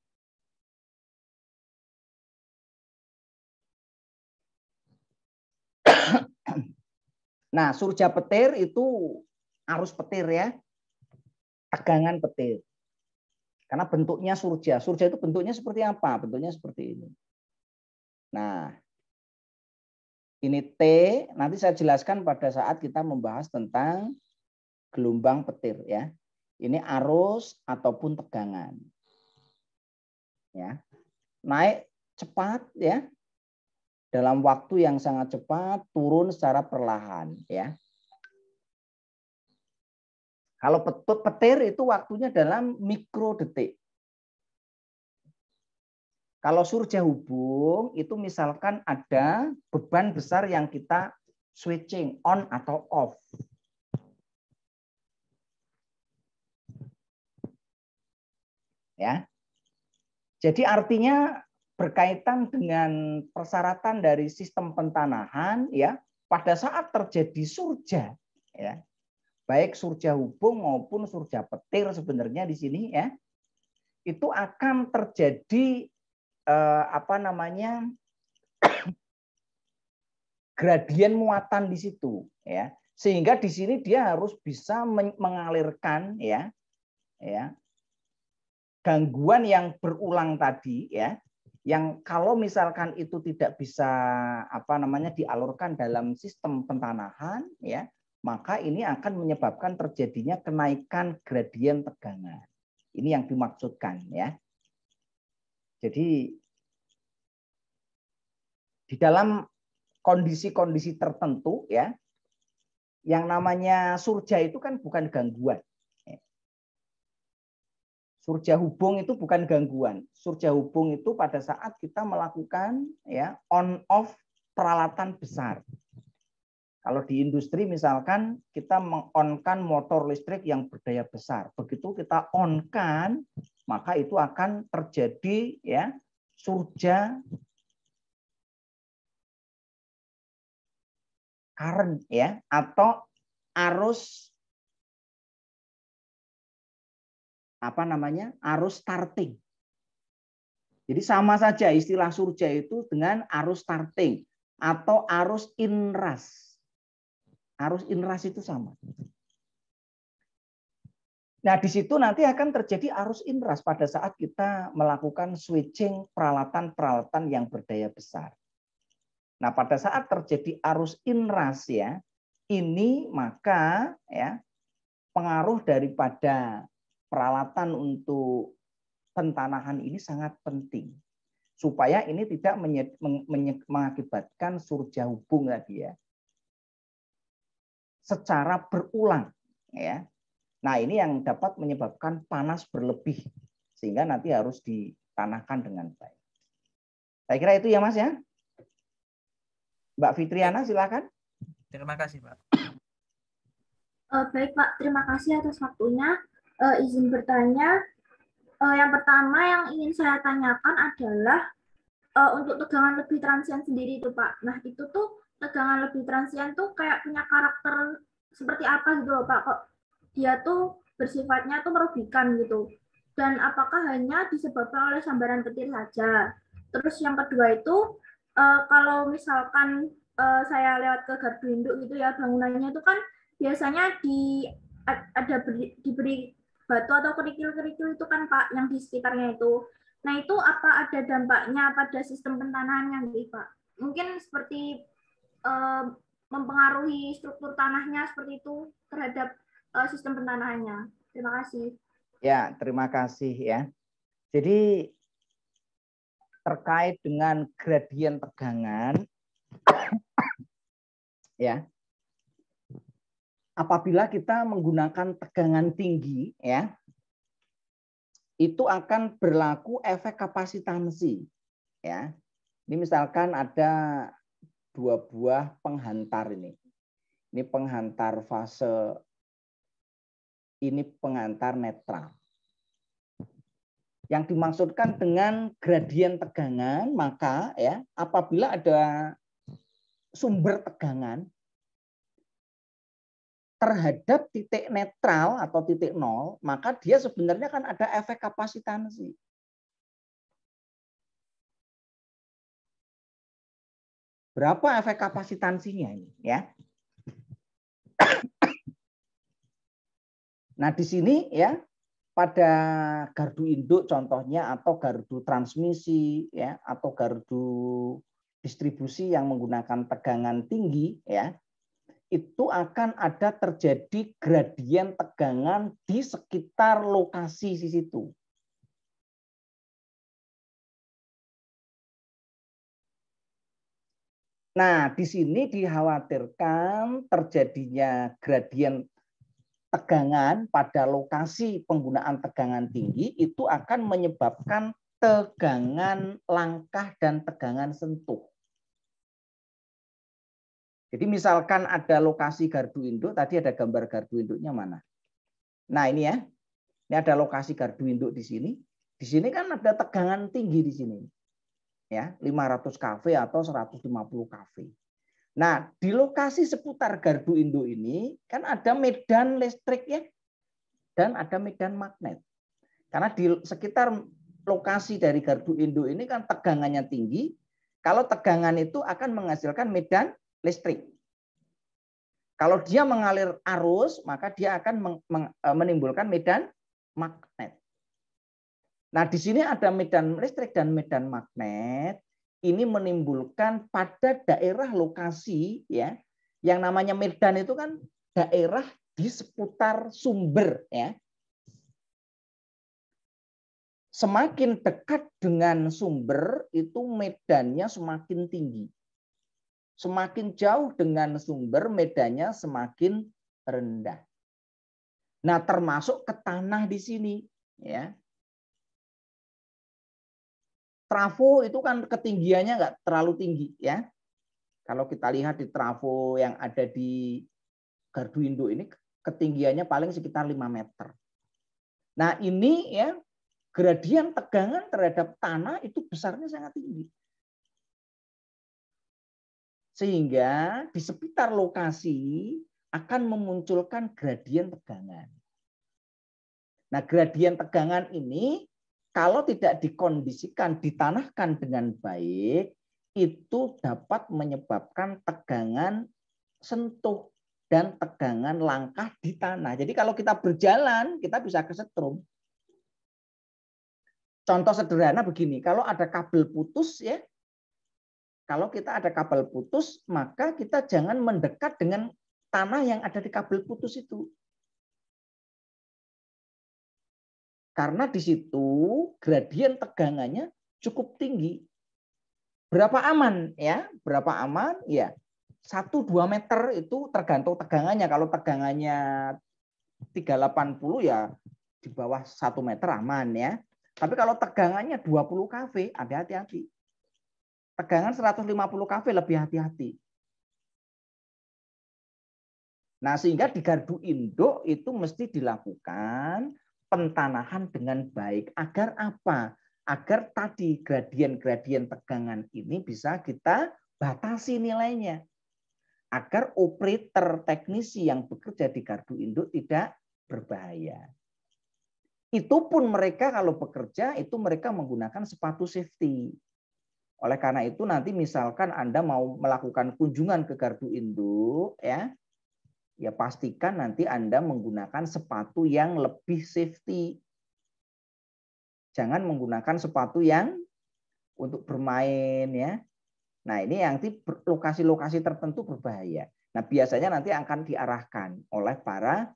Nah, surja petir itu arus petir ya. Tegangan petir. Karena bentuknya surja. Surja itu bentuknya seperti apa? Bentuknya seperti ini. Nah, ini T, nanti saya jelaskan pada saat kita membahas tentang gelombang petir ya. Ini arus ataupun tegangan. Ya. Naik cepat ya. Dalam waktu yang sangat cepat, turun secara perlahan ya. Kalau petir itu waktunya dalam mikro detik. Kalau surja hubung itu misalkan ada beban besar yang kita switching on atau off ya. Jadi artinya berkaitan dengan persyaratan dari sistem pentanahan ya pada saat terjadi surja ya baik surja hubung maupun surja petir sebenarnya di sini ya itu akan terjadi eh, apa namanya gradien muatan di situ ya sehingga di sini dia harus bisa mengalirkan ya ya gangguan yang berulang tadi ya yang kalau misalkan itu tidak bisa apa namanya dialurkan dalam sistem pentanahan ya maka ini akan menyebabkan terjadinya kenaikan gradien tegangan ini yang dimaksudkan ya jadi di dalam kondisi-kondisi tertentu ya yang namanya surja itu kan bukan gangguan Surja hubung itu bukan gangguan. Surja hubung itu pada saat kita melakukan ya on off peralatan besar. Kalau di industri misalkan kita mengonkan motor listrik yang berdaya besar. Begitu kita onkan, maka itu akan terjadi ya surja current ya atau arus apa namanya arus starting. Jadi sama saja istilah surja itu dengan arus starting atau arus inras. Arus inras itu sama. Nah, di situ nanti akan terjadi arus inras pada saat kita melakukan switching peralatan-peralatan yang berdaya besar. Nah, pada saat terjadi arus inras ya, ini maka ya pengaruh daripada peralatan untuk pentanahan ini sangat penting supaya ini tidak mengakibatkan surja hubung tadi ya secara berulang ya nah ini yang dapat menyebabkan panas berlebih sehingga nanti harus ditanahkan dengan baik saya kira itu ya mas ya mbak Fitriana silakan terima kasih pak eh, baik pak terima kasih atas waktunya uh, izin bertanya. Uh, yang pertama yang ingin saya tanyakan adalah uh, untuk tegangan lebih transient sendiri itu Pak. Nah itu tuh tegangan lebih transient tuh kayak punya karakter seperti apa gitu loh Pak. Kok dia tuh bersifatnya tuh merugikan gitu. Dan apakah hanya disebabkan oleh sambaran petir saja? Terus yang kedua itu uh, kalau misalkan uh, saya lewat ke gardu induk gitu ya bangunannya itu kan biasanya di ada beri, diberi batu atau kerikil-kerikil itu kan Pak yang di sekitarnya itu. Nah itu apa ada dampaknya pada sistem penanahannya nih Pak? Mungkin seperti eh, mempengaruhi struktur tanahnya seperti itu terhadap eh, sistem pentanahannya. Terima kasih. Ya, terima kasih ya. Jadi terkait dengan gradien tegangan, ya apabila kita menggunakan tegangan tinggi ya itu akan berlaku efek kapasitansi ya ini misalkan ada dua buah penghantar ini ini penghantar fase ini penghantar netral yang dimaksudkan dengan gradien tegangan maka ya apabila ada sumber tegangan terhadap titik netral atau titik nol, maka dia sebenarnya kan ada efek kapasitansi. Berapa efek kapasitansinya ini ya? Nah, di sini ya pada gardu induk contohnya atau gardu transmisi ya atau gardu distribusi yang menggunakan tegangan tinggi ya itu akan ada terjadi gradien tegangan di sekitar lokasi di situ. Nah, di sini dikhawatirkan terjadinya gradien tegangan pada lokasi penggunaan tegangan tinggi itu akan menyebabkan tegangan langkah dan tegangan sentuh. Jadi misalkan ada lokasi gardu induk, tadi ada gambar gardu induknya mana. Nah ini ya, ini ada lokasi gardu induk di sini. Di sini kan ada tegangan tinggi di sini. Ya, 500 kV atau 150 kV. Nah, di lokasi seputar gardu induk ini kan ada medan listrik ya dan ada medan magnet. Karena di sekitar lokasi dari gardu induk ini kan tegangannya tinggi. Kalau tegangan itu akan menghasilkan medan listrik. Kalau dia mengalir arus, maka dia akan eh, menimbulkan medan magnet. Nah, di sini ada medan listrik dan medan magnet. Ini menimbulkan pada daerah lokasi ya, yang namanya medan itu kan daerah di seputar sumber ya. Semakin dekat dengan sumber itu medannya semakin tinggi. Semakin jauh dengan sumber, medannya semakin rendah. Nah, termasuk ke tanah di sini, ya. Trafo itu kan ketinggiannya nggak terlalu tinggi, ya. Kalau kita lihat di trafo yang ada di Gardu Induk ini ketinggiannya paling sekitar 5 meter. Nah, ini ya gradien tegangan terhadap tanah itu besarnya sangat tinggi. Sehingga di sekitar lokasi akan memunculkan gradien tegangan. Nah, gradien tegangan ini kalau tidak dikondisikan, ditanahkan dengan baik, itu dapat menyebabkan tegangan sentuh dan tegangan langkah di tanah. Jadi kalau kita berjalan, kita bisa kesetrum. Contoh sederhana begini, kalau ada kabel putus ya, kalau kita ada kabel putus, maka kita jangan mendekat dengan tanah yang ada di kabel putus itu. Karena di situ gradien tegangannya cukup tinggi. Berapa aman ya? Berapa aman? Ya, 1-2 meter itu tergantung tegangannya. Kalau tegangannya 380 ya di bawah 1 meter aman ya. Tapi kalau tegangannya 20 kV, hati-hati tegangan 150 kV lebih hati-hati. Nah, sehingga di gardu induk itu mesti dilakukan pentanahan dengan baik agar apa? Agar tadi gradien-gradien tegangan ini bisa kita batasi nilainya. Agar operator teknisi yang bekerja di gardu induk tidak berbahaya. Itu pun mereka kalau bekerja itu mereka menggunakan sepatu safety. Oleh karena itu nanti misalkan Anda mau melakukan kunjungan ke gardu induk ya, ya pastikan nanti Anda menggunakan sepatu yang lebih safety. Jangan menggunakan sepatu yang untuk bermain ya. Nah, ini yang nanti lokasi-lokasi tertentu berbahaya. Nah, biasanya nanti akan diarahkan oleh para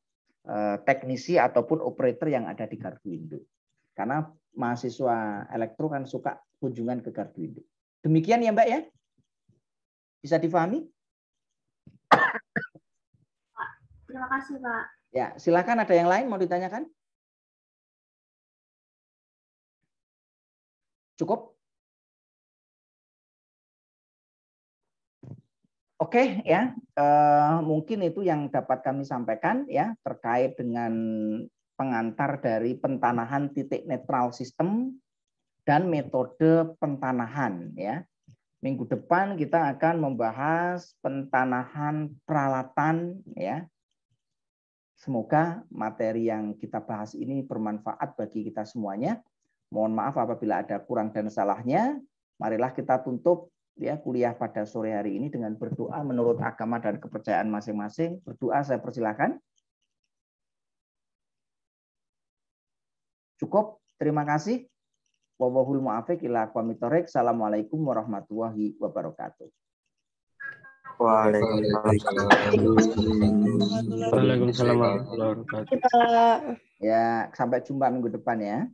eh, teknisi ataupun operator yang ada di gardu induk. Karena mahasiswa elektro kan suka kunjungan ke gardu induk. Demikian ya Mbak ya? Bisa difahami? Terima kasih Pak. Ya, silakan ada yang lain mau ditanyakan? Cukup? Oke okay, ya, uh, mungkin itu yang dapat kami sampaikan ya terkait dengan pengantar dari pentanahan titik netral sistem dan metode pentanahan ya. Minggu depan kita akan membahas pentanahan peralatan ya. Semoga materi yang kita bahas ini bermanfaat bagi kita semuanya. Mohon maaf apabila ada kurang dan salahnya. Marilah kita tutup ya kuliah pada sore hari ini dengan berdoa menurut agama dan kepercayaan masing-masing. Berdoa saya persilahkan. Cukup. Terima kasih. Wabahul mu'afiq ila akwamitorik. Assalamualaikum warahmatullahi wabarakatuh. Waalaikumsalam warahmatullahi wabarakatuh. Ya, sampai jumpa minggu depan ya.